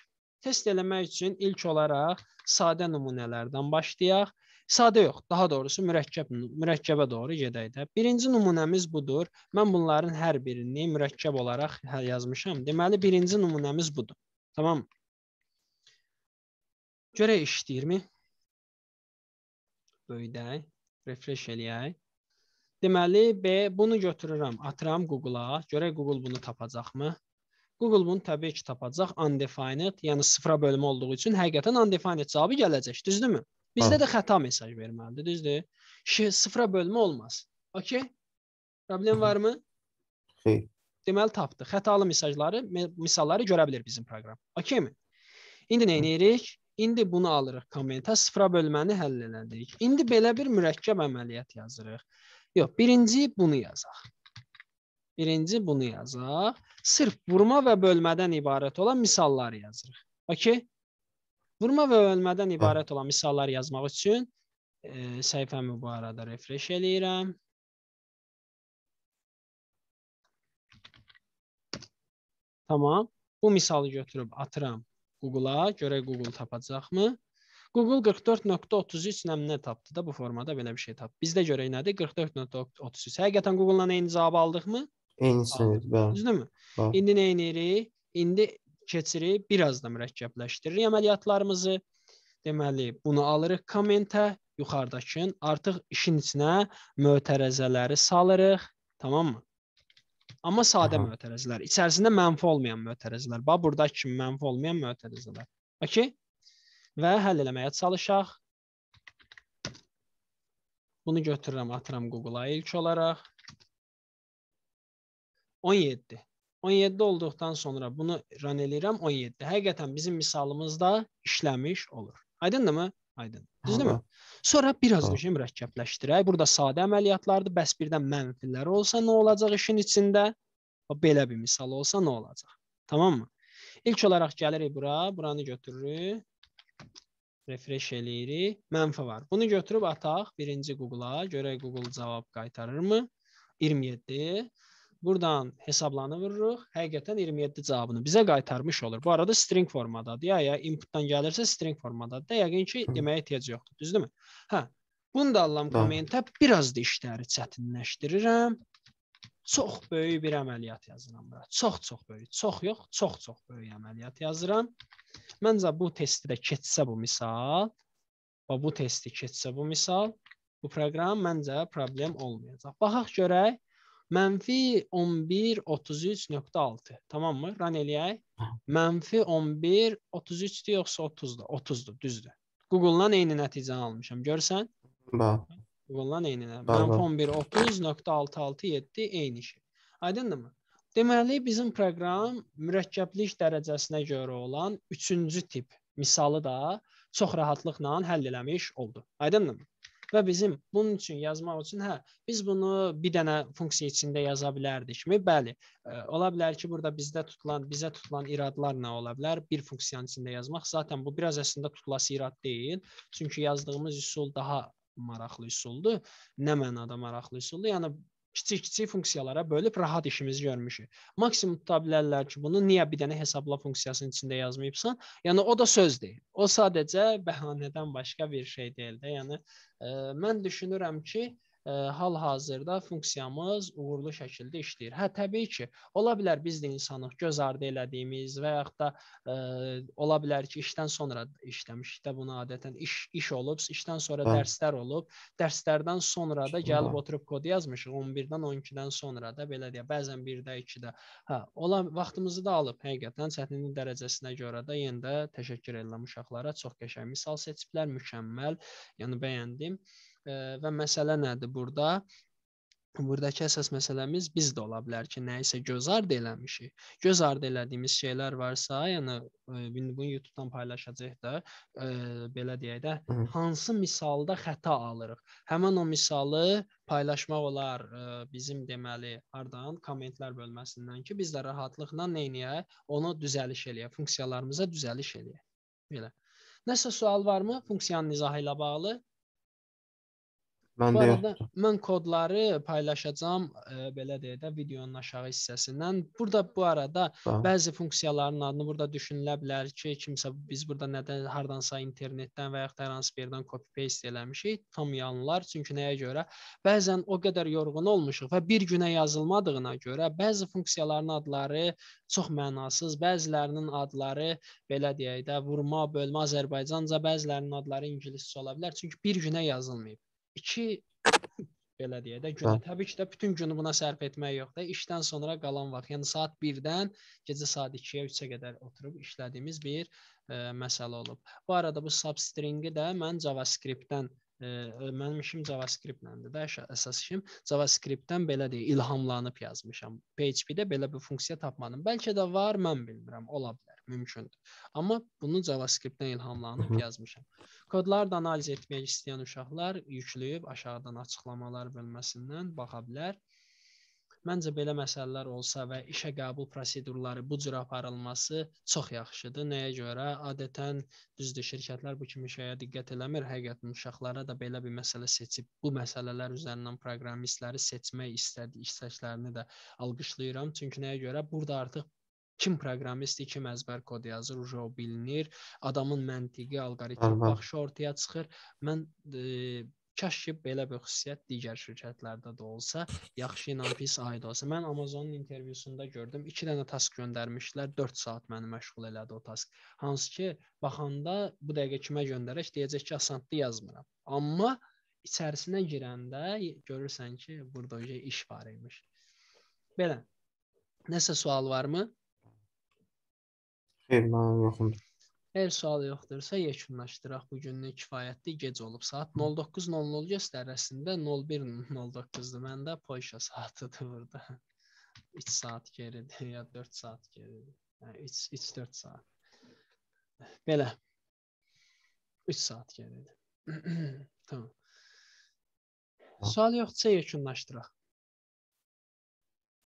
Test eləmək üçün ilk olaraq sadə nümunələrdən başlayaq. Sadə yox, daha doğrusu mürəkkəb mürəkkəbə doğru gedək də. Birinci nümunəmiz budur. Mən bunların hər birini mürəkkəb olaraq hə, yazmışam. Deməli, birinci nümunəmiz budur. Tamam. Görək işləyirmi? Böyüdək, refresh eləyək. Deməli, B bunu götürürəm, atıram Google-a. Görək Google bunu tapacaqmı? Google bunu təbii ki tapacaq undefined, yəni sıfıra bölmə olduğu üçün həqiqətən undefined cavabı gələcək, düzdürmü? Bizdə də hə. xəta mesaj verməlidir, düzdür? Şi sıfıra bölmə olmaz. Okay? Problem varmı? Xeyr. Deməli tapdı. Xətalı mesajları, misalları görə bilər bizim proqram. Okeymi? İndi nə edirik? İndi bunu alırıq kommenta, sıfıra bölməni həll elədik. İndi belə bir mürəkkəb əməliyyat yazırıq. Yox, birinci bunu yazaq. Birinci bunu yazaq. Sırf vurma və bölmədən ibarət olan misalları yazırıq. Okey? Vurma və ölmədən hə. ibarət olan misallar yazmaq üçün e, səhifəmi bu arada refresh eləyirəm. Tamam. Bu misalı götürüb atıram Google-a, görək Google tapacaqmı? Google 44.33 nəmnə tapdı da bu formada belə bir şey tapdı. Bizdə görək nədir? 44.33. Həqiqətən Google-la eyni cavabı aldıq mı? Eynisini, bəli. Düzdürmü? İndi nə edirik? İndi keçirik, biraz da mürəkkəbləşdiririk əməliyyatlarımızı. Deməli, bunu alırıq kommentə, yuxarıdakın, artıq işin içinə mötərəzələri salırıq, tamammı? Amma sadə Aha. mötərəzələr, içərisində mənfi olmayan mötərəzələr. Bax burdakı kimi mənfi olmayan mötərəzələr. Okay? Və həll eləməyə çalışaq. Bunu götürürəm, atıram Google-a ilk olaraq. 17. 17 olduqdan sonra bunu ran eləyirəm 17. Həqiqətən bizim misalımızda işləmiş olur. Aydındırmı? Aydın. Düzdürmü? Hə. Sonra biraz hə. da şey mürəkkəbləşdirək. Burada sadə əməliyyatlardır. Bəs birdən mənfillər olsa nə olacaq işin içində? Belə bir misal olsa nə olacaq? Tamammı? İlk olaraq gəlirik bura, buranı götürürük. Refresh eləyirik. Mənfi var. Bunu götürüb ataq birinci Google-a. Görək Google cavab qaytarırmı? 27. Buradan hesablanı vururuq. Həqiqətən 27 cavabını bizə qaytarmış olur. Bu arada string formadadır. Ya ya inputdan gəlirsə string formadadır. Da yəqin ki, deməyə ehtiyac yoxdur, düzdürmü? Hə. Bunu da Allahım kommentə biraz da işləri çətinləşdirirəm. Çox böyük bir əməliyyat yazıram bura. Çox-çox böyük. Çox yox, çox-çox böyük əməliyyat yazıram. Məncə bu testi də keçsə bu misal və bu testi keçsə bu misal, bu proqram məncə problem olmayacaq. Baxaq görək Mənfi 11 33.6. Tamamdır? Ran eləyək. Mənfi 11 33-dür yoxsa 30-dur? 30-dur, düzdür. Google-dan eyni nəticə almışam. Görsən? Bax. Google-dan eyni. Mənfi 11 30.667 eyni şey. Aydındırmı? Deməli, bizim proqram mürəkkəblik dərəcəsinə görə olan 3-cü tip misalı da çox rahatlıqla həll eləmiş oldu. Aydındırmı? və bizim bunun üçün yazmaq üçün hə, biz bunu bir dənə funksiya içində yaza bilərdikmi? Bəli. Ə, e, ola bilər ki, burada bizdə tutulan, bizə tutulan iradlar nə ola bilər? Bir funksiyanın içində yazmaq. Zaten bu biraz əslində tutulası irad deyil. Çünki yazdığımız üsul daha maraqlı üsuldur. Nə mənada maraqlı üsuldur? Yəni kiçik-kiçik funksiyalara bölüb rahat işimizi görmüşük. Maksimum tuta bilərlər ki, bunu niyə bir dənə hesabla funksiyasının içində yazmayıbsan? Yəni o da söz deyil. O sadəcə bəhanədən başqa bir şey deyil də. Yəni ə, e, mən düşünürəm ki, hal-hazırda funksiyamız uğurlu şəkildə işləyir. Hə, təbii ki, ola bilər biz də insanıq, göz ardı elədiyimiz və yaxud da ə, ola bilər ki, işdən sonra işləmişik də buna adətən iş iş olub, işdən sonra ha. Hə. dərslər olub, dərslərdən sonra da gəlib oturub kod yazmışıq 11-dən 12-dən sonra da belə deyə, bəzən 1-də, 2-də. Hə, ola vaxtımızı da alıb həqiqətən çətinlik dərəcəsinə görə də yenə də təşəkkür edirəm uşaqlara. Çox qəşəng misal seçiblər, mükəmməl. Yəni bəyəndim və məsələ nədir burada? Buradakı əsas məsələmiz biz də ola bilər ki, nəyisə göz ardı eləmişik. Göz ardı elədiyimiz şeylər varsa, yəni indi bunu YouTube-dan paylaşacağıq da, ə, belə deyək də, hansı misalda xəta alırıq? Həmin o misalı paylaşmaq olar ə, bizim deməli hardan kommentlər bölməsindən ki, biz də rahatlıqla neyniyə onu düzəliş eləyə, funksiyalarımıza düzəliş eləyə. Belə. Nəsə sual varmı funksiyanın izahı ilə bağlı? Məndə yoxdur. Mən kodları paylaşacağam, ə, e, belə deyə də videonun aşağı hissəsindən. Burada bu arada Aha. bəzi funksiyaların adını burada düşünülə bilər ki, kimsə biz burada nədən hardansa internetdən və ya hər hansı bir yerdən copy-paste eləmişik. Tam yanlılar, çünki nəyə görə? Bəzən o qədər yorğun olmuşuq və bir günə yazılmadığına görə bəzi funksiyaların adları çox mənasız, bəzilərinin adları belə deyək də vurma, bölmə Azərbaycanca, bəzilərinin adları ingiliscə ola bilər, çünki bir günə yazılmayıb iki belə deyə də günü. Hə. Təbii ki də bütün günü buna sərf etmək yox da. İşdən sonra qalan vaxt, yəni saat 1-dən gecə saat 2-yə, 3-ə qədər oturub işlədiyimiz bir ə, e, məsələ olub. Bu arada bu substringi də mən JavaScript-dən mənim işim JavaScript-lədir də əsas işim. JavaScript-dən belə deyək, ilhamlanıb yazmışam. PHP-də belə bir funksiya tapmadım. Bəlkə də var, mən bilmirəm, ola bilər, mümkündür. Amma bunu JavaScript-dən ilhamlanıb Hı -hı. yazmışam. Kodları da analiz etmək istəyən uşaqlar yükləyib aşağıdan açıqlamalar bölməsindən baxa bilər. Məncə belə məsələlər olsa və işə qəbul prosedurları bu cür aparılması çox yaxşıdır. Nəyə görə? Adətən düzdür, şirkətlər bu kimi şeyə diqqət eləmir. Həqiqətən uşaqlara da belə bir məsələ seçib bu məsələlər üzərindən proqramistləri seçmək istədiyi istəklərini də alqışlayıram. Çünki nəyə görə? Burada artıq kim proqramistdir, kim əzbər kod yazır, o bilinir. Adamın məntiqi, alqoritmi baxışı ortaya çıxır. Mən e, Kaş ki belə bir xüsusiyyət digər şirkətlərdə də olsa, yaxşı ilə pis aid olsa. Mən Amazonun intervyusunda gördüm, 2 dənə task göndərmişdilər, 4 saat məni məşğul elədi o task. Hansı ki, baxanda bu dəqiqə kimə göndərək deyəcək ki, asantlı yazmıram. Amma içərisinə girəndə görürsən ki, burada iş var imiş. Belə. Nəsə sual varmı? Xeyr, mənim yoxumdur. Əgər sual yoxdursa, yekunlaşdıraq. Bu günlük kifayətli gec olub. Saat 09:00 göstərəsində 01:09-dur. Məndə Polşa saatıdır burada. 3 saat geridir ya 4 saat geridir. Yəni 3 3 4 saat. Belə. 3 saat geridir. tamam. Sual yoxdursa yekunlaşdıraq.